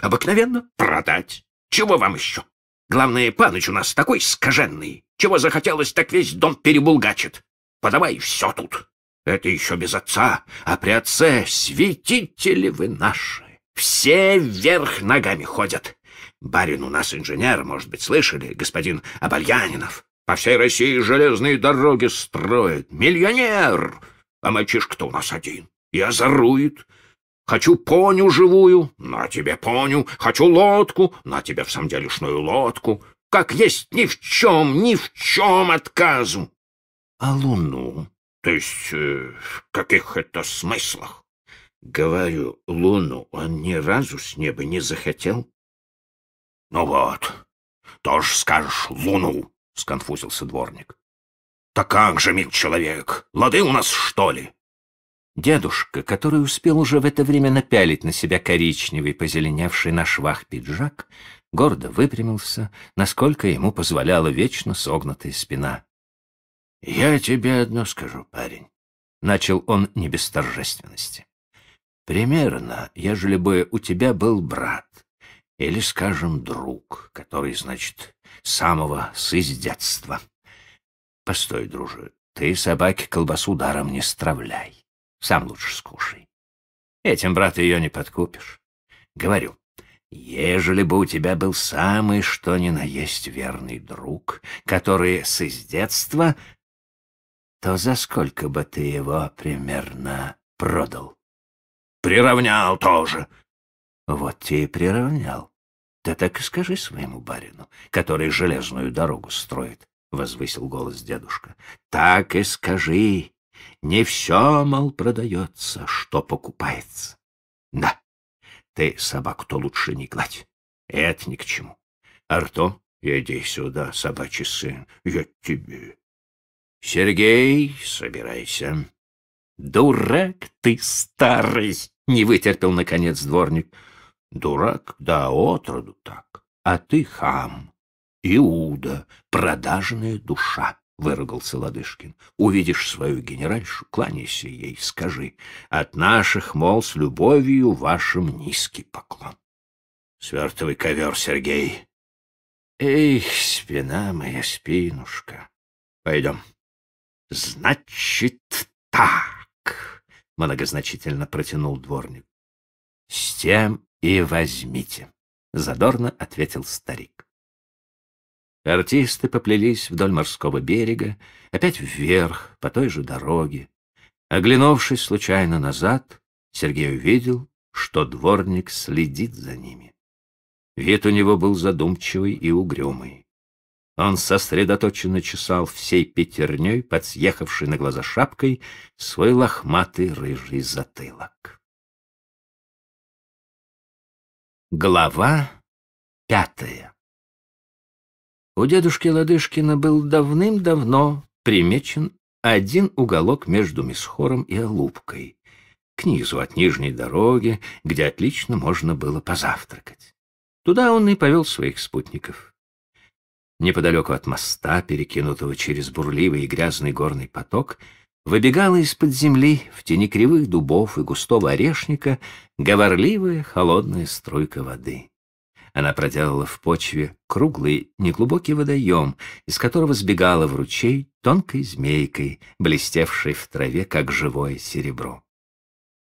Обыкновенно продать. Чего вам еще?» Главное, паныч у нас такой скаженный. Чего захотелось, так весь дом перебулгачит. Подавай все тут. Это еще без отца, а при отце святители вы наши. Все вверх ногами ходят. Барин у нас инженер, может быть, слышали, господин Абальянинов. По всей России железные дороги строит. Миллионер! А мальчишка-то у нас один. И озорует. Хочу поню живую, на тебе поню. Хочу лодку, на тебе в самом делешную лодку. Как есть ни в чем, ни в чем отказу. А луну? То есть э, в каких это смыслах? Говорю, луну он ни разу с неба не захотел. Ну вот, тоже скажешь луну, — сконфузился дворник. — Так как же, мил человек, лады у нас, что ли? Дедушка, который успел уже в это время напялить на себя коричневый, позеленевший на швах пиджак, гордо выпрямился, насколько ему позволяла вечно согнутая спина. — Я тебе одно скажу, парень, — начал он не без торжественности. — Примерно, ежели бы у тебя был брат, или, скажем, друг, который, значит, самого сыздетства. Постой, дружи, ты собаке колбасу даром не стравляй. Сам лучше скушай. Этим, брат, ее не подкупишь. Говорю, ежели бы у тебя был самый что ни на есть верный друг, который с из детства, то за сколько бы ты его примерно продал? Приравнял тоже. Вот тебе и приравнял. Да так и скажи своему барину, который железную дорогу строит, — возвысил голос дедушка. Так и скажи, не все, мол, продается, что покупается. Да, ты собаку то лучше не гладь. Это ни к чему. Арто, иди сюда, собачий сын, я тебе. Сергей, собирайся. Дурак ты старый, не вытерпел, наконец, дворник. Дурак, да отроду так. А ты хам, Иуда, продажная душа. — выругался Ладышкин. — Увидишь свою генеральшу, кланяйся ей, скажи. От наших, мол, с любовью вашим низкий поклон. — Свертовый ковер, Сергей. — Эх, спина моя, спинушка. Пойдем. — Значит, так, — многозначительно протянул дворник. — С тем и возьмите, — задорно ответил старик. Артисты поплелись вдоль морского берега, опять вверх, по той же дороге. Оглянувшись случайно назад, Сергей увидел, что дворник следит за ними. Вид у него был задумчивый и угрюмый. Он сосредоточенно чесал всей пятерней, подсъехавшей на глаза шапкой, свой лохматый рыжий затылок. Глава пятая у дедушки Ладышкина был давным-давно примечен один уголок между Мисхором и Алубкой, к низу от нижней дороги, где отлично можно было позавтракать. Туда он и повел своих спутников. Неподалеку от моста, перекинутого через бурливый и грязный горный поток, выбегала из-под земли в тени кривых дубов и густого орешника говорливая холодная струйка воды. Она проделала в почве круглый, неглубокий водоем, из которого сбегала в ручей тонкой змейкой, блестевшей в траве, как живое серебро.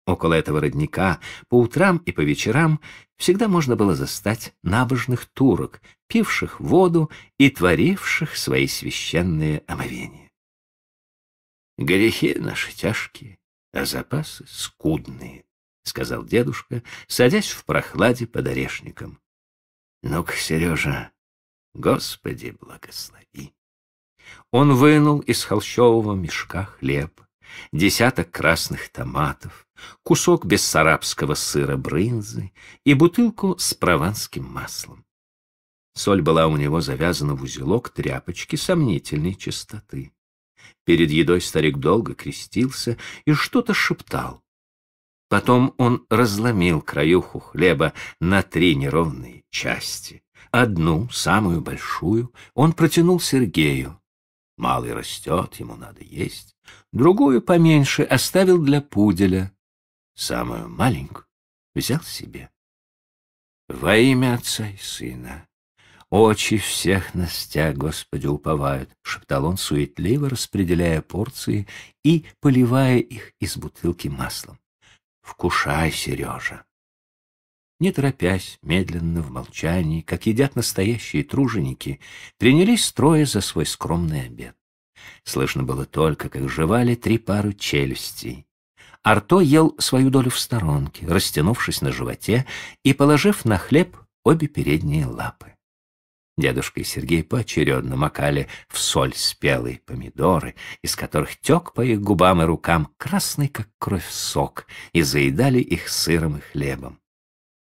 Около этого родника по утрам и по вечерам всегда можно было застать набожных турок, пивших воду и творивших свои священные омовения. «Грехи наши тяжкие, а запасы скудные», — сказал дедушка, садясь в прохладе под орешником. Ну-ка, Сережа, Господи, благослови. Он вынул из холщового мешка хлеб, десяток красных томатов, кусок бессарабского сыра брынзы и бутылку с прованским маслом. Соль была у него завязана в узелок тряпочки сомнительной чистоты. Перед едой старик долго крестился и что-то шептал. Потом он разломил краюху хлеба на три неровные части. Одну, самую большую, он протянул Сергею. Малый растет, ему надо есть. Другую, поменьше, оставил для пуделя. Самую маленькую взял себе. Во имя Отца и Сына. «Очи всех Настя стя, Господи, уповают», — шептал он, суетливо распределяя порции и поливая их из бутылки маслом. Вкушай, Сережа. Не торопясь, медленно, в молчании, как едят настоящие труженики, принялись строя за свой скромный обед. Слышно было только, как жевали три пары челюстей. Арто ел свою долю в сторонке, растянувшись на животе и положив на хлеб обе передние лапы. Дедушка и Сергей поочередно макали в соль спелые помидоры, из которых тек по их губам и рукам красный, как кровь, сок, и заедали их сыром и хлебом.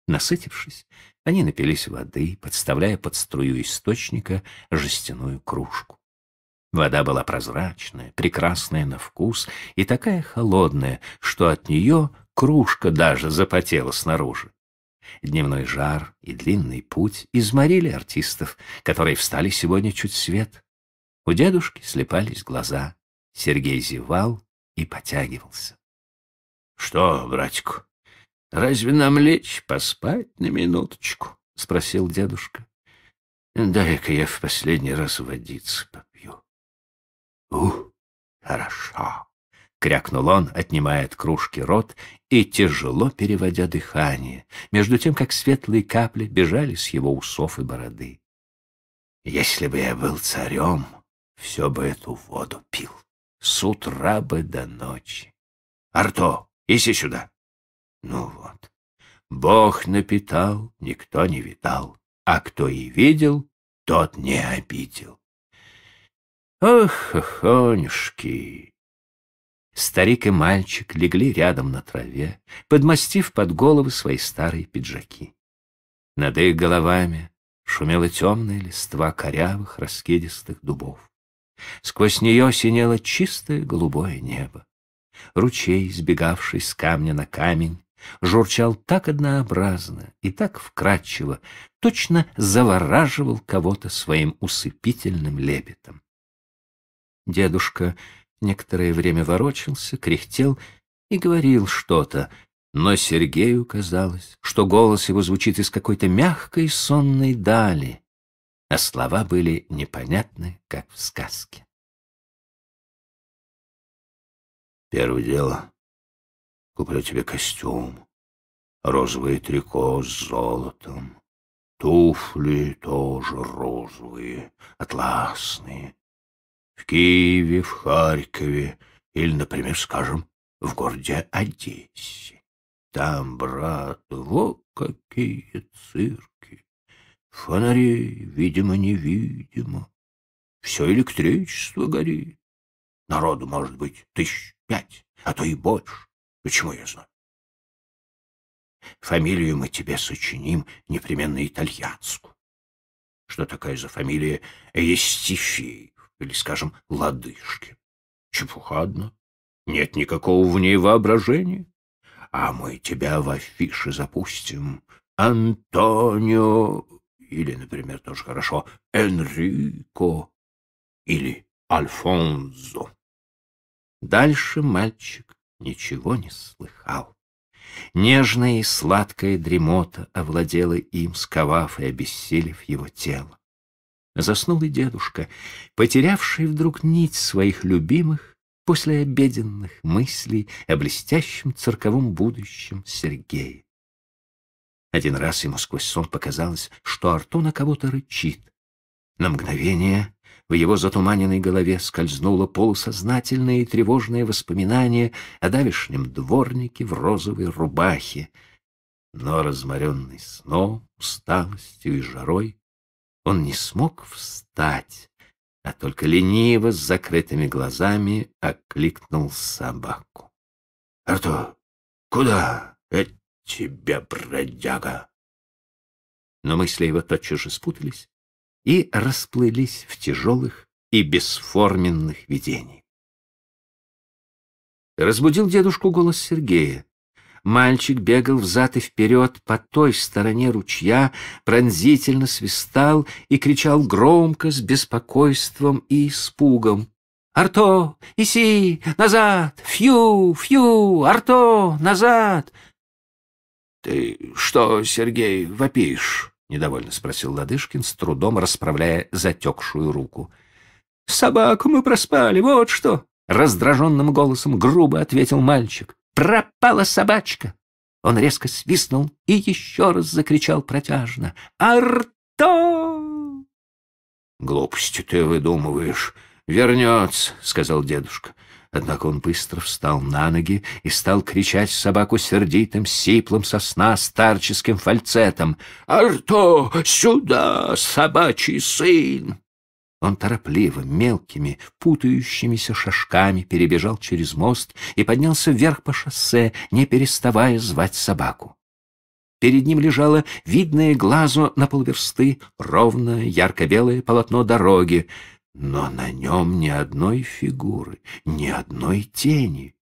Насытившись, они напились воды, подставляя под струю источника жестяную кружку. Вода была прозрачная, прекрасная на вкус и такая холодная, что от нее кружка даже запотела снаружи. Дневной жар и длинный путь изморили артистов, которые встали сегодня чуть свет. У дедушки слепались глаза. Сергей зевал и потягивался. — Что, братик, разве нам лечь поспать на минуточку? — спросил дедушка. — Дай-ка я в последний раз водицы попью. — Ух, хорошо! крякнул он, отнимая от кружки рот и тяжело переводя дыхание, между тем, как светлые капли бежали с его усов и бороды. «Если бы я был царем, все бы эту воду пил, с утра бы до ночи. Арто, иди сюда!» Ну вот, Бог напитал, никто не видал, а кто и видел, тот не обидел. Ох, хонюшки! Старик и мальчик легли рядом на траве, подмастив под головы свои старые пиджаки. Над их головами шумела темная листва корявых раскидистых дубов. Сквозь нее синело чистое голубое небо. Ручей, сбегавший с камня на камень, журчал так однообразно и так вкрадчиво, точно завораживал кого-то своим усыпительным лепетом. Дедушка некоторое время ворочался, кряхтел и говорил что-то, но Сергею казалось, что голос его звучит из какой-то мягкой сонной дали, а слова были непонятны, как в сказке. Первое дело. Куплю тебе костюм. Розовое трико с золотом. Туфли тоже розовые, атласные в Киеве, в Харькове или, например, скажем, в городе Одессе. Там, брат, во какие цирки! фонари видимо-невидимо. Все электричество горит. Народу, может быть, тысяч пять, а то и больше. Почему я знаю? Фамилию мы тебе сочиним непременно итальянскую. Что такая за фамилия Естифеев? или, скажем, лодыжки. Чепуха одна. Нет никакого в ней воображения. А мы тебя в афише запустим. Антонио или, например, тоже хорошо, Энрико или Альфонзо. Дальше мальчик ничего не слыхал. Нежная и сладкая дремота овладела им, сковав и обессилев его тело. Заснул и дедушка, потерявший вдруг нить своих любимых после обеденных мыслей о блестящем цирковом будущем Сергея. Один раз ему сквозь сон показалось, что Арто на кого-то рычит. На мгновение в его затуманенной голове скользнуло полусознательное и тревожное воспоминание о давешнем дворнике в розовой рубахе. Но разморенный сном, усталостью и жарой он не смог встать, а только лениво с закрытыми глазами окликнул собаку. — Артур, куда? от тебя, бродяга! Но мысли его тотчас же спутались и расплылись в тяжелых и бесформенных видений. Разбудил дедушку голос Сергея. Мальчик бегал взад и вперед по той стороне ручья, пронзительно свистал и кричал громко, с беспокойством и испугом. «Арто! Иси! Назад! Фью! Фью! Арто! Назад!» «Ты что, Сергей, вопишь?» — недовольно спросил Ладышкин, с трудом расправляя затекшую руку. «Собаку мы проспали, вот что!» — раздраженным голосом грубо ответил мальчик. Пропала собачка!» Он резко свистнул и еще раз закричал протяжно. «Арто!» «Глупости ты выдумываешь. Вернется», — сказал дедушка. Однако он быстро встал на ноги и стал кричать собаку сердитым, сиплым сосна старческим фальцетом. «Арто, сюда, собачий сын!» Он торопливо, мелкими, путающимися шажками перебежал через мост и поднялся вверх по шоссе, не переставая звать собаку. Перед ним лежало видное глазу на полверсты ровное ярко-белое полотно дороги, но на нем ни одной фигуры, ни одной тени.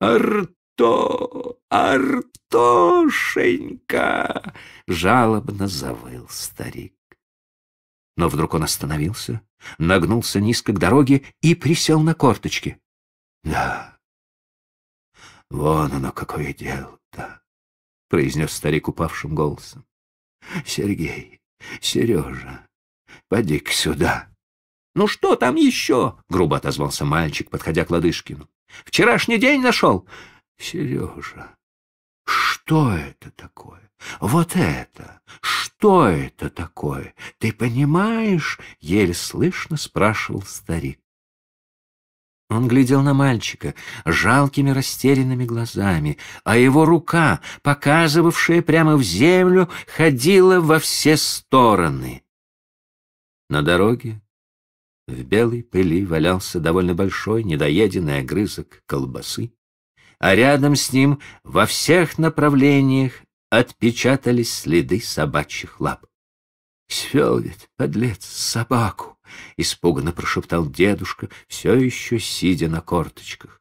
«Арто! Артошенька!» — жалобно завыл старик. Но вдруг он остановился, нагнулся низко к дороге и присел на корточки. «Да, вон оно какое дело-то», — произнес старик упавшим голосом. «Сергей, Сережа, поди-ка сюда». «Ну что там еще?» — грубо отозвался мальчик, подходя к Ладышкину. «Вчерашний день нашел?» «Сережа, что это такое? Вот это! Что это такое? Ты понимаешь? Еле слышно спрашивал старик. Он глядел на мальчика жалкими растерянными глазами, а его рука, показывавшая прямо в землю, ходила во все стороны. На дороге в белой пыли валялся довольно большой недоеденный огрызок колбасы, а рядом с ним во всех направлениях отпечатались следы собачьих лап. «Свел ведь, подлец, собаку!» — испуганно прошептал дедушка, все еще сидя на корточках.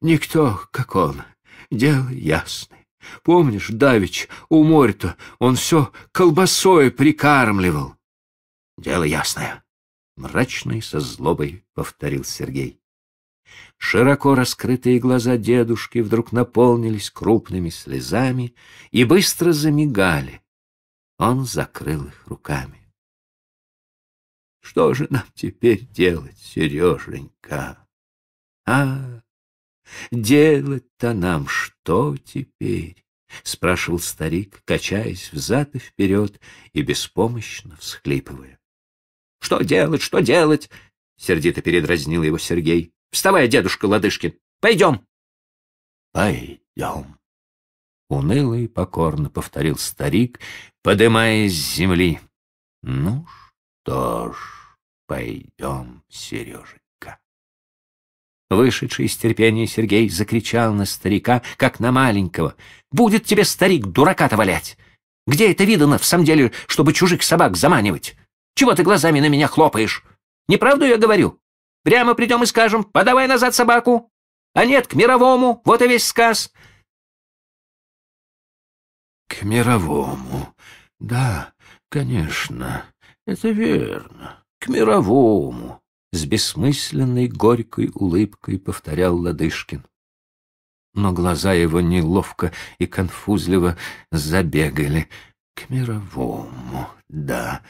«Никто, как он, дело ясное. Помнишь, Давич, у моря-то он все колбасой прикармливал?» «Дело ясное», — мрачный со злобой повторил Сергей. Широко раскрытые глаза дедушки вдруг наполнились крупными слезами и быстро замигали. Он закрыл их руками. Что же нам теперь делать, Сереженька? А, делать-то нам что теперь? Спрашивал старик, качаясь взад и вперед и беспомощно всхлипывая. Что делать, что делать? Сердито передразнил его Сергей. Вставай, дедушка Ладышкин. Пойдем. Пойдем. Уныло и покорно повторил старик, подымаясь с земли. Ну что ж, пойдем, Сереженька. Вышедший из терпения Сергей закричал на старика, как на маленького. Будет тебе, старик, дурака-то валять! Где это видано, в самом деле, чтобы чужих собак заманивать? Чего ты глазами на меня хлопаешь? Неправду я говорю? Прямо придем и скажем, подавай назад собаку. А нет, к мировому, вот и весь сказ. К мировому, да, конечно, это верно, к мировому, с бессмысленной горькой улыбкой повторял Ладышкин. Но глаза его неловко и конфузливо забегали. К мировому, да,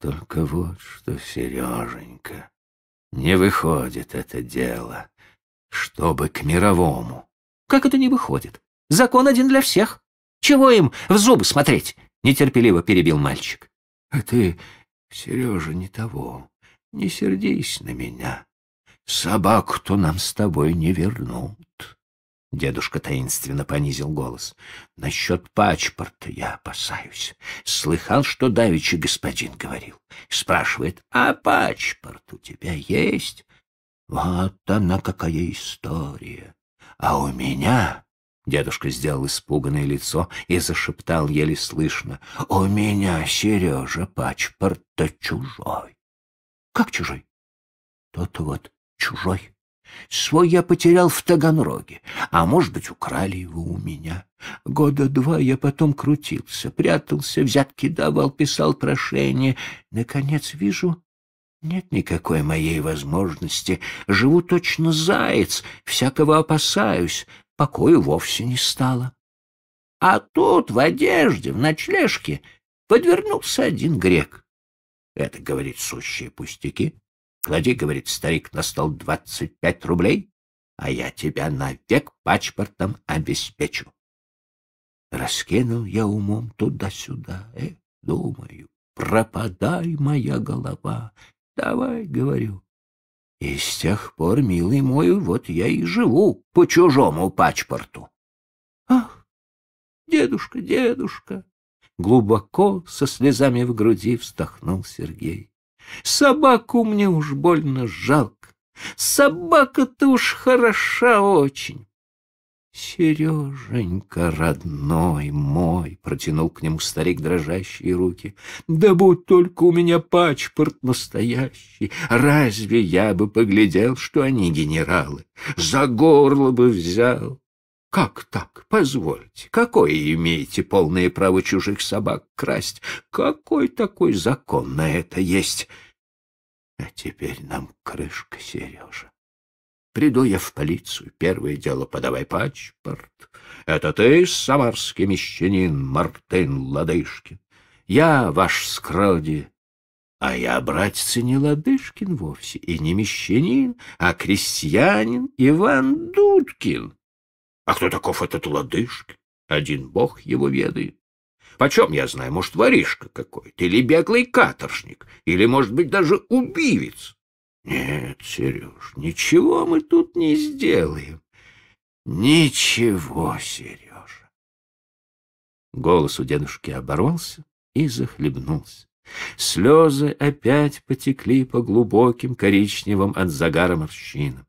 только вот что, Сереженька, не выходит это дело, чтобы к мировому. Как это не выходит? Закон один для всех. Чего им в зубы смотреть? Нетерпеливо перебил мальчик. А ты, Сережа, не того. Не сердись на меня. Собак, то нам с тобой не вернут. Дедушка таинственно понизил голос. «Насчет пачпорта я опасаюсь. Слыхал, что Давичи господин говорил. Спрашивает, а пачпорт у тебя есть? Вот она какая история. А у меня...» Дедушка сделал испуганное лицо и зашептал еле слышно. «У меня, Сережа, пачпорт-то чужой». «Как чужой?» «Тот вот чужой». Свой я потерял в Таганроге, а, может быть, украли его у меня. Года два я потом крутился, прятался, взятки давал, писал прошение. Наконец вижу, нет никакой моей возможности. Живу точно заяц, всякого опасаюсь, покоя вовсе не стало. А тут в одежде, в ночлежке, подвернулся один грек. Это, говорит, сущие пустяки. Клади, — говорит старик, — на стол двадцать пять рублей, а я тебя навек пачпортом обеспечу. Раскинул я умом туда-сюда, э, думаю, пропадай моя голова. Давай, — говорю. И с тех пор, милый мой, вот я и живу по чужому пачпорту. Ах, дедушка, дедушка! Глубоко, со слезами в груди, вздохнул Сергей. Собаку мне уж больно жалко. Собака-то уж хороша очень. Сереженька, родной мой, протянул к нему старик дрожащие руки. Да будь только у меня пачпорт настоящий, разве я бы поглядел, что они генералы? За горло бы взял. Как так? Позвольте. Какое имеете полное право чужих собак красть? Какой такой закон на это есть? А теперь нам крышка, Сережа. Приду я в полицию, первое дело подавай паспорт. Это ты, самарский мещанин Мартын Ладышкин. Я ваш скроди. А я, братец, не Ладышкин вовсе, и не мещанин, а крестьянин Иван Дудкин. А кто таков этот лодыжка? Один бог его ведает. Почем я знаю, может, воришка какой-то, или беглый каторжник, или, может быть, даже убивец. Нет, Сереж, ничего мы тут не сделаем. Ничего, Сережа. Голос у дедушки оборвался и захлебнулся. Слезы опять потекли по глубоким коричневым от загара морщинам.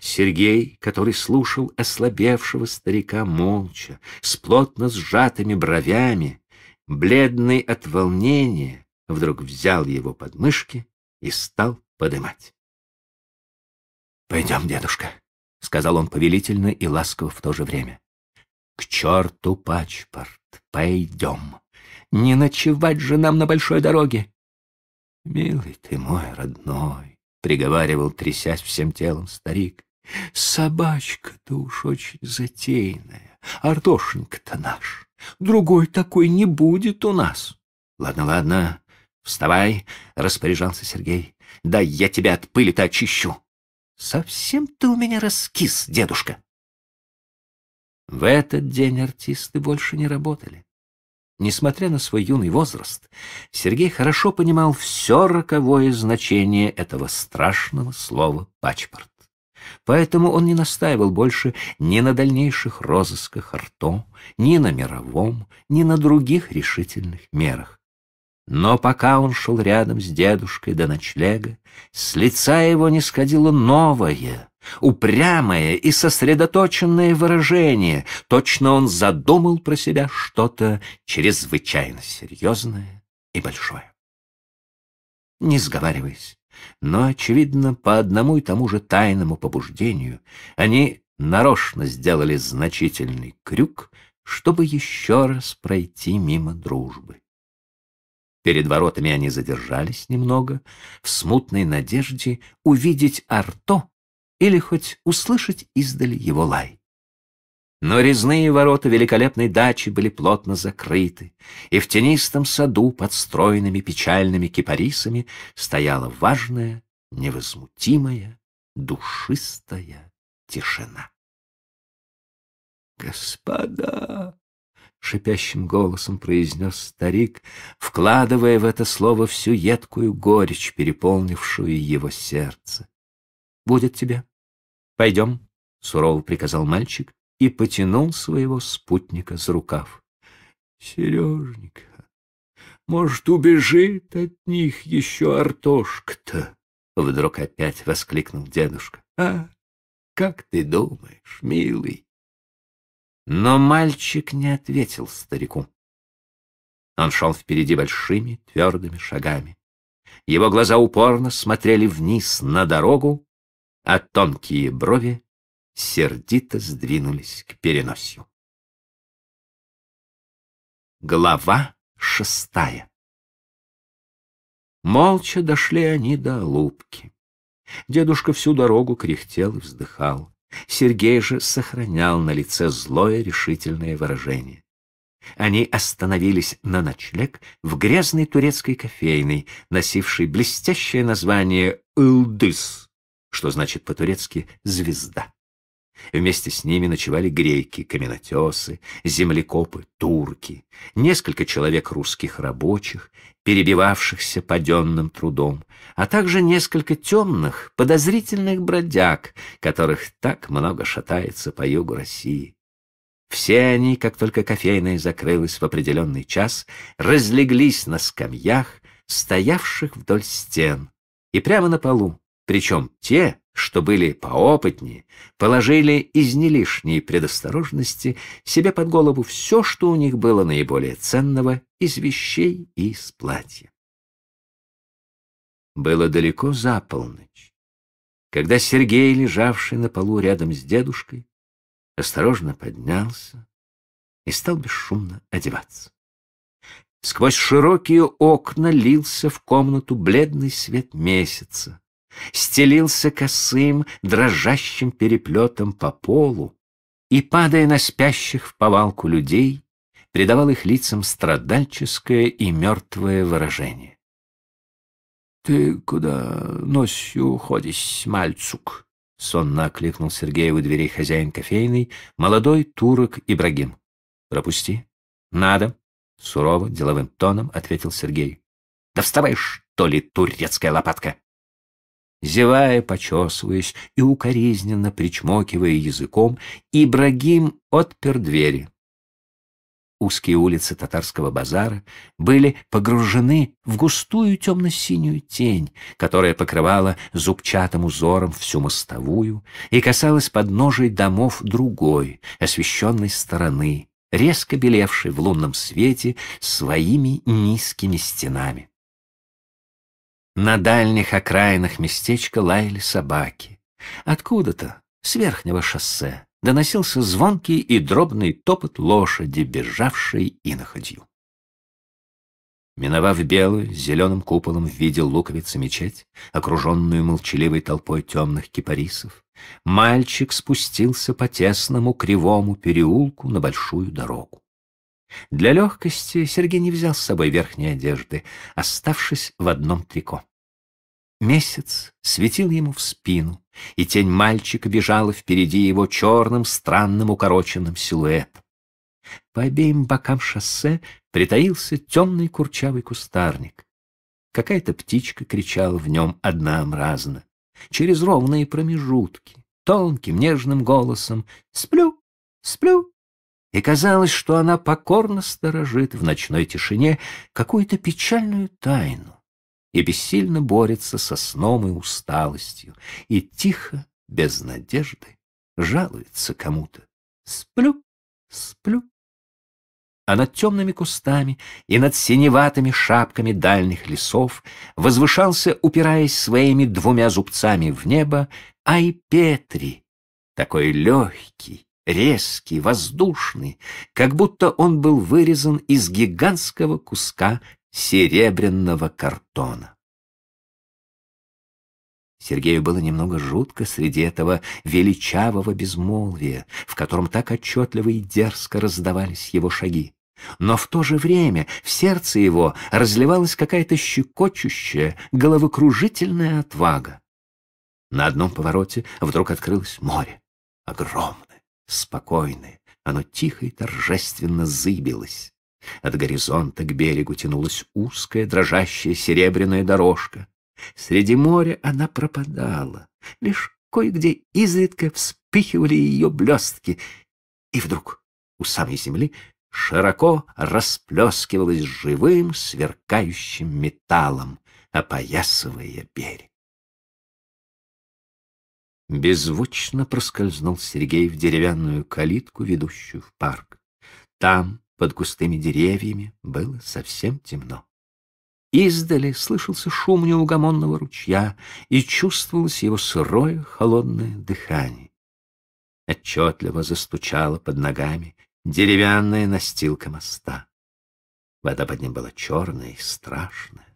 Сергей, который слушал ослабевшего старика молча, с плотно сжатыми бровями, бледный от волнения, вдруг взял его под мышки и стал подымать. «Пойдем, дедушка», — сказал он повелительно и ласково в то же время. «К черту пачпорт, пойдем. Не ночевать же нам на большой дороге». «Милый ты мой родной, приговаривал, трясясь всем телом старик. Собачка-то уж очень затейная, Артошенька-то наш. Другой такой не будет у нас. Ладно, ладно, вставай, распоряжался Сергей. Да я тебя от пыли-то очищу. Совсем ты у меня раскис, дедушка. В этот день артисты больше не работали. Несмотря на свой юный возраст, Сергей хорошо понимал все роковое значение этого страшного слова «пачпорт». Поэтому он не настаивал больше ни на дальнейших розысках Арто, ни на мировом, ни на других решительных мерах. Но пока он шел рядом с дедушкой до ночлега, с лица его не сходило новое, Упрямое и сосредоточенное выражение. Точно он задумал про себя что-то чрезвычайно серьезное и большое. Не сговариваясь, но, очевидно, по одному и тому же тайному побуждению они нарочно сделали значительный крюк, чтобы еще раз пройти мимо дружбы. Перед воротами они задержались немного, в смутной надежде увидеть Арто, или хоть услышать издали его лай. Но резные ворота великолепной дачи были плотно закрыты, и в тенистом саду под стройными печальными кипарисами стояла важная, невозмутимая, душистая тишина. «Господа!» — шипящим голосом произнес старик, вкладывая в это слово всю едкую горечь, переполнившую его сердце. «Будет тебе!» «Пойдем», — сурово приказал мальчик и потянул своего спутника за рукав. «Сереженька, может, убежит от них еще Артошка-то?» Вдруг опять воскликнул дедушка. «А, как ты думаешь, милый?» Но мальчик не ответил старику. Он шел впереди большими твердыми шагами. Его глаза упорно смотрели вниз на дорогу, а тонкие брови сердито сдвинулись к переносию. Глава шестая Молча дошли они до Лубки. Дедушка всю дорогу кряхтел и вздыхал. Сергей же сохранял на лице злое решительное выражение. Они остановились на ночлег в грязной турецкой кофейной, носившей блестящее название «Илдыс» что значит по-турецки «звезда». Вместе с ними ночевали греки, каменотесы, землекопы, турки, несколько человек русских рабочих, перебивавшихся паденным трудом, а также несколько темных, подозрительных бродяг, которых так много шатается по югу России. Все они, как только кофейная закрылась в определенный час, разлеглись на скамьях, стоявших вдоль стен, и прямо на полу, причем те, что были поопытнее, положили из нелишней предосторожности себе под голову все, что у них было наиболее ценного из вещей и из платья. Было далеко за полночь, когда Сергей, лежавший на полу рядом с дедушкой, осторожно поднялся и стал бесшумно одеваться. Сквозь широкие окна лился в комнату бледный свет месяца, стелился косым, дрожащим переплетом по полу и, падая на спящих в повалку людей, придавал их лицам страдальческое и мертвое выражение. — Ты куда носью ходишь, мальцук? — сонно окликнул Сергея у дверей хозяин кофейной, молодой турок Ибрагим. — Пропусти. — Надо. — сурово, деловым тоном ответил Сергей. — Да вставай, что ли, турецкая лопатка! — Зевая, почесываясь и укоризненно причмокивая языком, Ибрагим отпер двери. Узкие улицы татарского базара были погружены в густую темно-синюю тень, которая покрывала зубчатым узором всю мостовую и касалась подножий домов другой, освещенной стороны, резко белевшей в лунном свете своими низкими стенами. На дальних окраинах местечка лаяли собаки. Откуда-то, с верхнего шоссе, доносился звонкий и дробный топот лошади, бежавшей иноходью. Миновав белую, зеленым куполом в виде луковицы мечеть, окруженную молчаливой толпой темных кипарисов, мальчик спустился по тесному кривому переулку на большую дорогу. Для легкости Сергей не взял с собой верхней одежды, оставшись в одном трико. Месяц светил ему в спину, и тень мальчика бежала впереди его черным, странным, укороченным силуэтом. По обеим бокам шоссе притаился темный курчавый кустарник. Какая-то птичка кричала в нем однообразно, через ровные промежутки, тонким, нежным голосом «Сплю! Сплю!» и казалось, что она покорно сторожит в ночной тишине какую-то печальную тайну и бессильно борется со сном и усталостью, и тихо, без надежды, жалуется кому-то. Сплю, сплю. А над темными кустами и над синеватыми шапками дальних лесов возвышался, упираясь своими двумя зубцами в небо, Ай Петри, такой легкий, резкий, воздушный, как будто он был вырезан из гигантского куска серебряного картона. Сергею было немного жутко среди этого величавого безмолвия, в котором так отчетливо и дерзко раздавались его шаги. Но в то же время в сердце его разливалась какая-то щекочущая, головокружительная отвага. На одном повороте вдруг открылось море, огромное спокойное. Оно тихо и торжественно зыбилось. От горизонта к берегу тянулась узкая, дрожащая серебряная дорожка. Среди моря она пропадала. Лишь кое-где изредка вспыхивали ее блестки. И вдруг у самой земли широко расплескивалась живым, сверкающим металлом, опоясывая берег беззвучно проскользнул Сергей в деревянную калитку, ведущую в парк. Там, под густыми деревьями, было совсем темно. Издали слышался шум неугомонного ручья, и чувствовалось его сырое холодное дыхание. Отчетливо застучала под ногами деревянная настилка моста. Вода под ним была черная и страшная.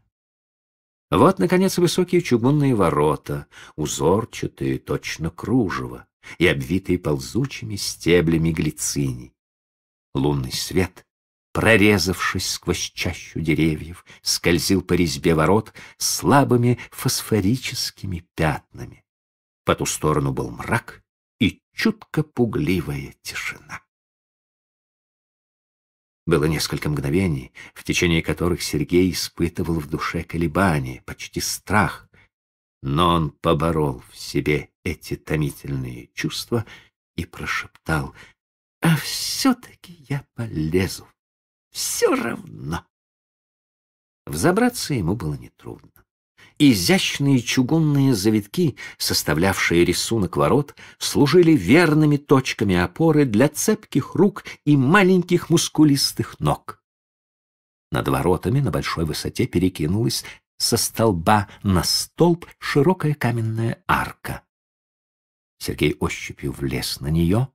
Вот, наконец, высокие чугунные ворота, узорчатые, точно кружево, и обвитые ползучими стеблями глицини. Лунный свет, прорезавшись сквозь чащу деревьев, скользил по резьбе ворот слабыми фосфорическими пятнами. По ту сторону был мрак и чутко пугливая тишина. Было несколько мгновений, в течение которых Сергей испытывал в душе колебания, почти страх. Но он поборол в себе эти томительные чувства и прошептал, «А все-таки я полезу, все равно». Взобраться ему было нетрудно. Изящные чугунные завитки, составлявшие рисунок ворот, служили верными точками опоры для цепких рук и маленьких мускулистых ног. Над воротами на большой высоте перекинулась со столба на столб широкая каменная арка. Сергей ощупью влез на нее,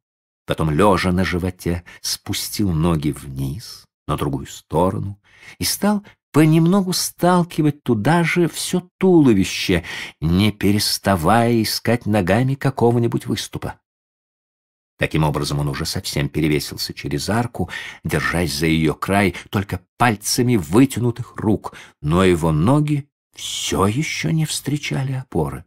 потом, лежа на животе, спустил ноги вниз, на другую сторону, и стал понемногу сталкивать туда же все туловище, не переставая искать ногами какого-нибудь выступа. Таким образом, он уже совсем перевесился через арку, держась за ее край только пальцами вытянутых рук, но его ноги все еще не встречали опоры.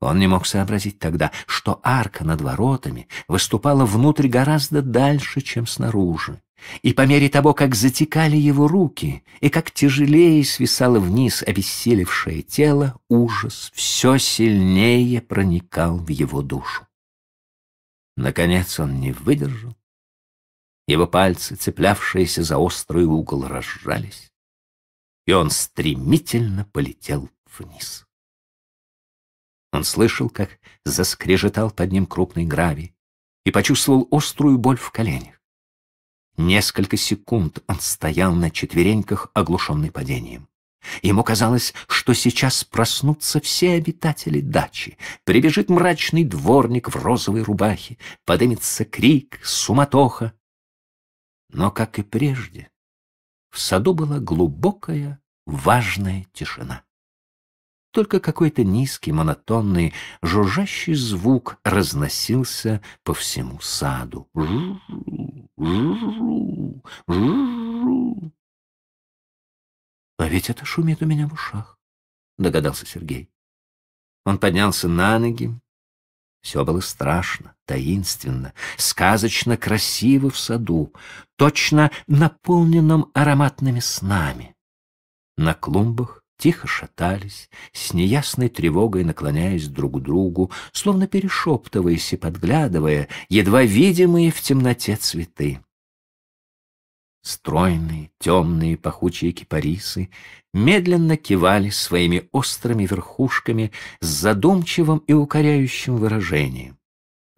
Он не мог сообразить тогда, что арка над воротами выступала внутрь гораздо дальше, чем снаружи. И по мере того, как затекали его руки, и как тяжелее свисало вниз обессилевшее тело, ужас все сильнее проникал в его душу. Наконец он не выдержал. Его пальцы, цеплявшиеся за острый угол, разжались, и он стремительно полетел вниз. Он слышал, как заскрежетал под ним крупный гравий, и почувствовал острую боль в коленях. Несколько секунд он стоял на четвереньках, оглушенный падением. Ему казалось, что сейчас проснутся все обитатели дачи. Прибежит мрачный дворник в розовой рубахе, подымется крик, суматоха. Но, как и прежде, в саду была глубокая, важная тишина. Только какой-то низкий, монотонный, жужжащий звук разносился по всему саду. Жу -жу -жу. Жу, жу. А ведь это шумит у меня в ушах, догадался Сергей. Он поднялся на ноги. Все было страшно, таинственно, сказочно красиво в саду, точно наполненном ароматными снами. На клумбах тихо шатались, с неясной тревогой наклоняясь друг к другу, словно перешептываясь и подглядывая, едва видимые в темноте цветы. Стройные, темные, пахучие кипарисы медленно кивали своими острыми верхушками с задумчивым и укоряющим выражением.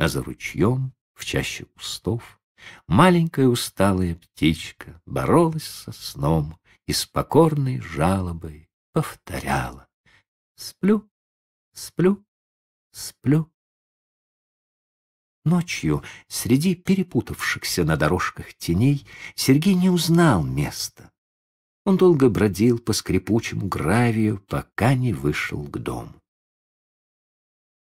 А за ручьем, в чаще кустов, маленькая усталая птичка боролась со сном и с покорной жалобой повторяла. Сплю, сплю, сплю. Ночью, среди перепутавшихся на дорожках теней, Сергей не узнал места. Он долго бродил по скрипучему гравию, пока не вышел к дому.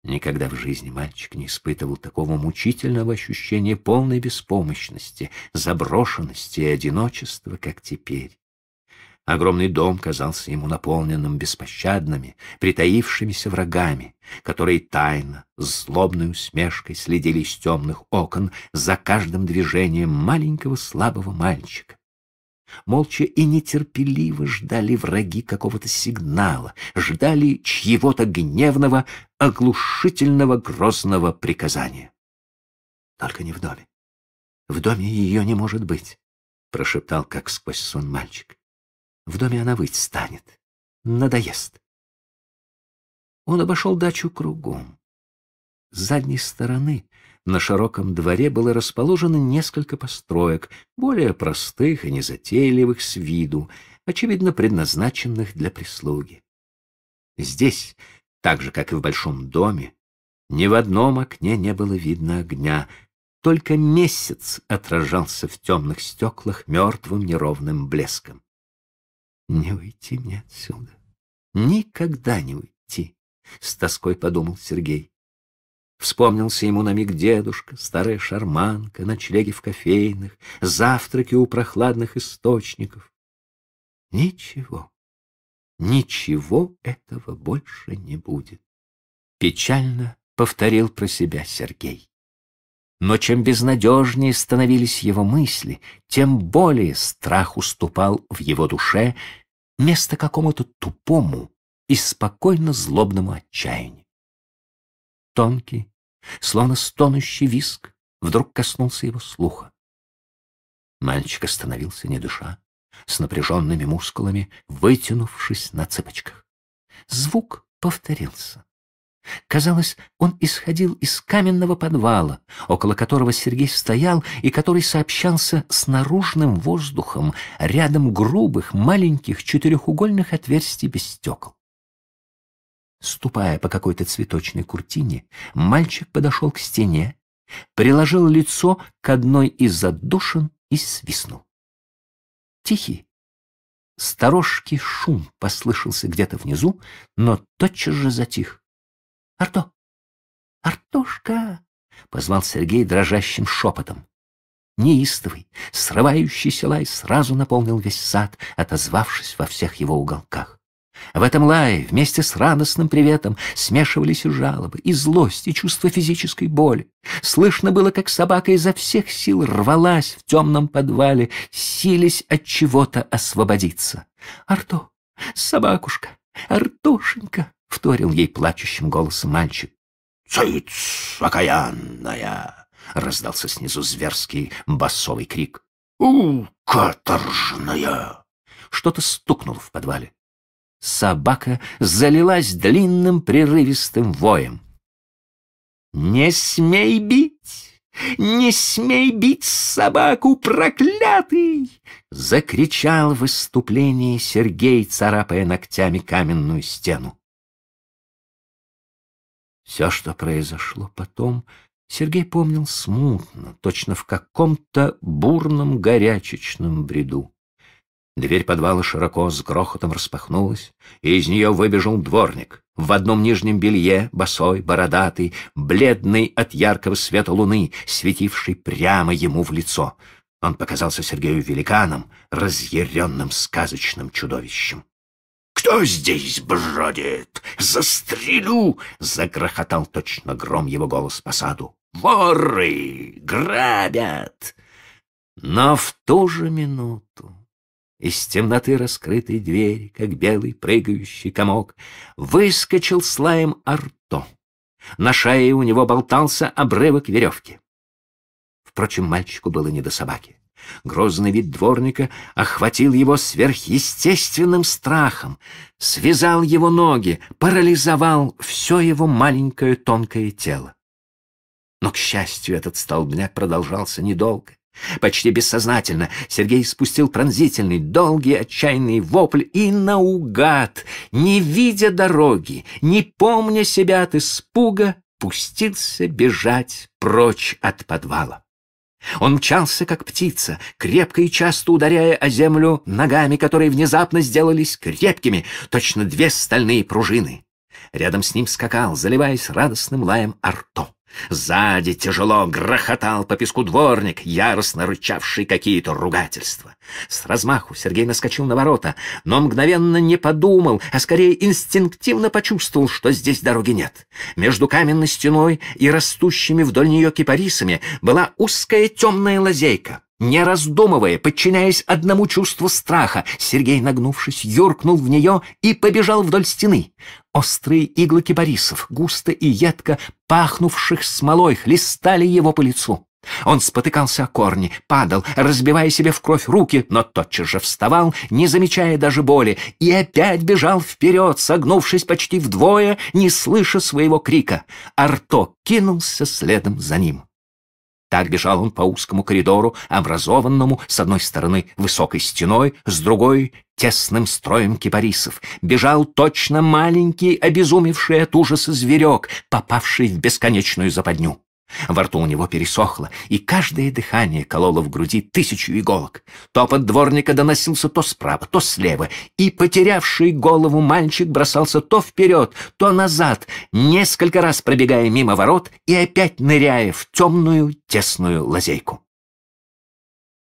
Никогда в жизни мальчик не испытывал такого мучительного ощущения полной беспомощности, заброшенности и одиночества, как теперь. Огромный дом казался ему наполненным беспощадными, притаившимися врагами, которые тайно, с злобной усмешкой следили из темных окон за каждым движением маленького слабого мальчика. Молча и нетерпеливо ждали враги какого-то сигнала, ждали чьего-то гневного, оглушительного, грозного приказания. Только не в доме. В доме ее не может быть, прошептал как сквозь сон мальчик. В доме она выть станет. Надоест. Он обошел дачу кругом. С задней стороны на широком дворе было расположено несколько построек, более простых и незатейливых с виду, очевидно предназначенных для прислуги. Здесь, так же, как и в большом доме, ни в одном окне не было видно огня, только месяц отражался в темных стеклах мертвым неровным блеском. Не уйти мне отсюда. Никогда не уйти, с тоской подумал Сергей. Вспомнился ему на миг дедушка, старая шарманка, ночлеги в кофейных, завтраки у прохладных источников. Ничего, ничего этого больше не будет. Печально повторил про себя Сергей. Но чем безнадежнее становились его мысли, тем более страх уступал в его душе место какому-то тупому и спокойно злобному отчаянию. Тонкий, словно стонущий виск, вдруг коснулся его слуха. Мальчик остановился, не дыша, с напряженными мускулами, вытянувшись на цыпочках. Звук повторился. Казалось, он исходил из каменного подвала, около которого Сергей стоял и который сообщался с наружным воздухом рядом грубых маленьких четырехугольных отверстий без стекол. Ступая по какой-то цветочной куртине, мальчик подошел к стене, приложил лицо к одной из отдушин и свистнул. Тихий, сторожкий шум послышался где-то внизу, но тотчас же затих. Арто! Артошка!» — позвал Сергей дрожащим шепотом. Неистовый, срывающийся лай сразу наполнил весь сад, отозвавшись во всех его уголках. В этом лае вместе с радостным приветом смешивались и жалобы, и злость, и чувство физической боли. Слышно было, как собака изо всех сил рвалась в темном подвале, сились от чего-то освободиться. «Арто! Собакушка! Артошенька!» — вторил ей плачущим голосом мальчик. «Цыц, окаянная!» — раздался снизу зверский басовый крик. «У, каторжная!» Что-то стукнуло в подвале. Собака залилась длинным прерывистым воем. «Не смей бить! Не смей бить собаку, проклятый!» Закричал в выступлении Сергей, царапая ногтями каменную стену. Все, что произошло потом, Сергей помнил смутно, точно в каком-то бурном горячечном бреду. Дверь подвала широко с грохотом распахнулась, и из нее выбежал дворник. В одном нижнем белье, босой, бородатый, бледный от яркого света луны, светивший прямо ему в лицо. Он показался Сергею великаном, разъяренным сказочным чудовищем. Кто здесь бродит? Застрелю!» — загрохотал точно гром его голос по саду. «Воры! Грабят!» Но в ту же минуту из темноты раскрытой двери, как белый прыгающий комок, выскочил слаем арто. На шее у него болтался обрывок веревки. Впрочем, мальчику было не до собаки. Грозный вид дворника охватил его сверхъестественным страхом, связал его ноги, парализовал все его маленькое тонкое тело. Но, к счастью, этот столбняк продолжался недолго. Почти бессознательно Сергей спустил пронзительный, долгий, отчаянный вопль и наугад, не видя дороги, не помня себя от испуга, пустился бежать прочь от подвала. Он мчался, как птица, крепко и часто ударяя о землю ногами, которые внезапно сделались крепкими, точно две стальные пружины. Рядом с ним скакал, заливаясь радостным лаем Арто. Сзади тяжело грохотал по песку дворник, яростно рычавший какие-то ругательства. С размаху Сергей наскочил на ворота, но мгновенно не подумал, а скорее инстинктивно почувствовал, что здесь дороги нет. Между каменной стеной и растущими вдоль нее кипарисами была узкая темная лазейка. Не раздумывая, подчиняясь одному чувству страха, Сергей, нагнувшись, юркнул в нее и побежал вдоль стены. Острые иглы кипарисов, густо и едко пахнувших смолой, хлестали его по лицу. Он спотыкался о корни, падал, разбивая себе в кровь руки, но тотчас же вставал, не замечая даже боли, и опять бежал вперед, согнувшись почти вдвое, не слыша своего крика. Арто кинулся следом за ним. Так бежал он по узкому коридору, образованному с одной стороны высокой стеной, с другой — тесным строем кипарисов. Бежал точно маленький, обезумевший от ужаса зверек, попавший в бесконечную западню. Во рту у него пересохло, и каждое дыхание кололо в груди тысячу иголок. Топот дворника доносился то справа, то слева, и, потерявший голову, мальчик бросался то вперед, то назад, несколько раз пробегая мимо ворот и опять ныряя в темную тесную лазейку.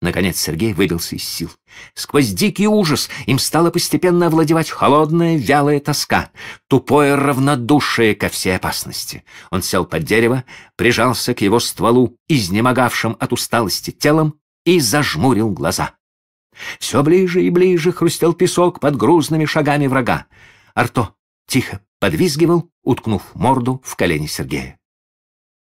Наконец Сергей выбился из сил. Сквозь дикий ужас им стала постепенно овладевать холодная, вялая тоска, тупое равнодушие ко всей опасности. Он сел под дерево, прижался к его стволу, изнемогавшим от усталости телом, и зажмурил глаза. Все ближе и ближе хрустел песок под грузными шагами врага. Арто тихо подвизгивал, уткнув морду в колени Сергея.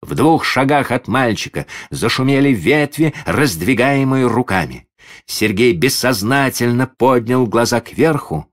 В двух шагах от мальчика зашумели ветви, раздвигаемые руками. Сергей бессознательно поднял глаза кверху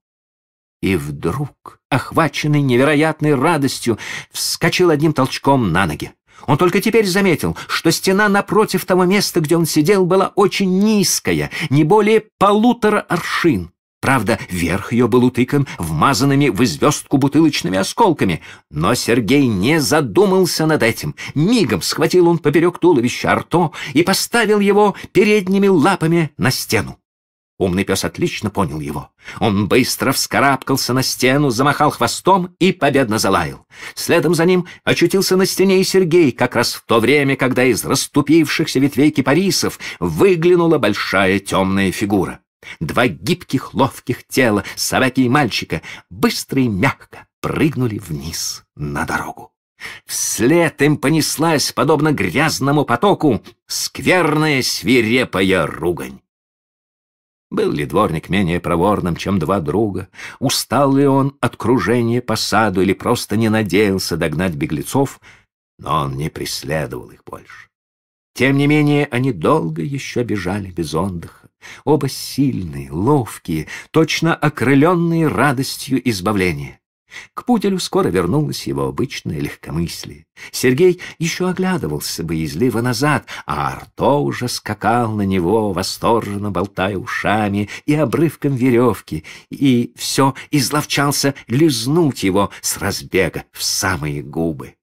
и вдруг, охваченный невероятной радостью, вскочил одним толчком на ноги. Он только теперь заметил, что стена напротив того места, где он сидел, была очень низкая, не более полутора аршин. Правда, верх ее был утыкан вмазанными в звездку бутылочными осколками, но Сергей не задумался над этим. Мигом схватил он поперек туловища арто и поставил его передними лапами на стену. Умный пес отлично понял его. Он быстро вскарабкался на стену, замахал хвостом и победно залаял. Следом за ним очутился на стене и Сергей, как раз в то время, когда из расступившихся ветвей кипарисов выглянула большая темная фигура. Два гибких, ловких тела, собаки и мальчика, быстро и мягко прыгнули вниз на дорогу. Вслед им понеслась, подобно грязному потоку, скверная свирепая ругань. Был ли дворник менее проворным, чем два друга? Устал ли он от кружения по саду или просто не надеялся догнать беглецов? Но он не преследовал их больше. Тем не менее, они долго еще бежали без отдыха. Оба сильные, ловкие, точно окрыленные радостью избавления. К пуделю скоро вернулось его обычное легкомыслие. Сергей еще оглядывался боязливо назад, а Арто уже скакал на него, восторженно болтая ушами и обрывком веревки, и все изловчался лизнуть его с разбега в самые губы.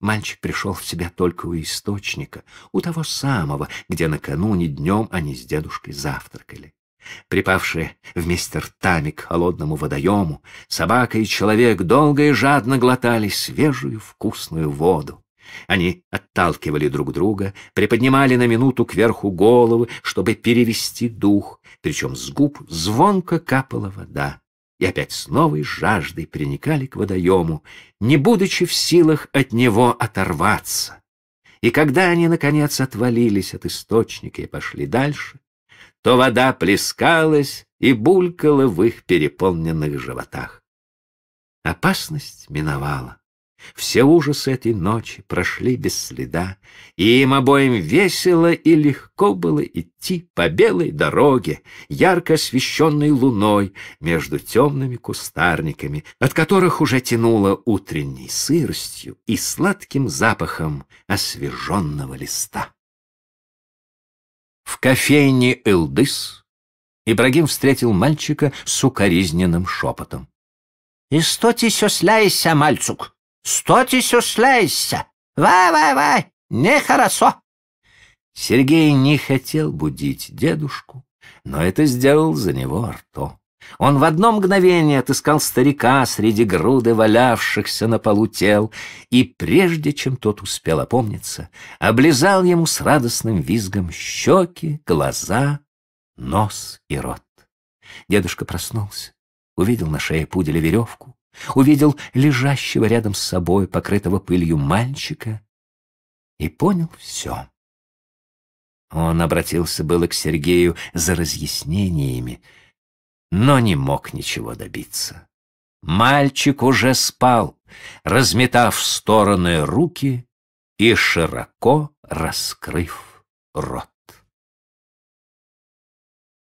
Мальчик пришел в себя только у источника, у того самого, где накануне днем они с дедушкой завтракали. Припавшие вместе ртами к холодному водоему, собака и человек долго и жадно глотали свежую вкусную воду. Они отталкивали друг друга, приподнимали на минуту кверху головы, чтобы перевести дух, причем с губ звонко капала вода и опять с новой жаждой приникали к водоему, не будучи в силах от него оторваться. И когда они, наконец, отвалились от источника и пошли дальше, то вода плескалась и булькала в их переполненных животах. Опасность миновала. Все ужасы этой ночи прошли без следа, и им обоим весело и легко было идти по белой дороге, ярко освещенной луной, между темными кустарниками, от которых уже тянуло утренней сыростью и сладким запахом освеженного листа. В кофейне «Элдыс» Ибрагим встретил мальчика с укоризненным шепотом. — "И что ты сёсляйся, мальчук! Что ты сюшляешься? Вай-вай-вай, нехорошо!» Сергей не хотел будить дедушку, но это сделал за него Арто. Он в одно мгновение отыскал старика среди груды валявшихся на полу тел и, прежде чем тот успел опомниться, облизал ему с радостным визгом щеки, глаза, нос и рот. Дедушка проснулся, увидел на шее пуделя веревку, увидел лежащего рядом с собой, покрытого пылью мальчика, и понял все. Он обратился было к Сергею за разъяснениями, но не мог ничего добиться. Мальчик уже спал, разметав в стороны руки и широко раскрыв рот.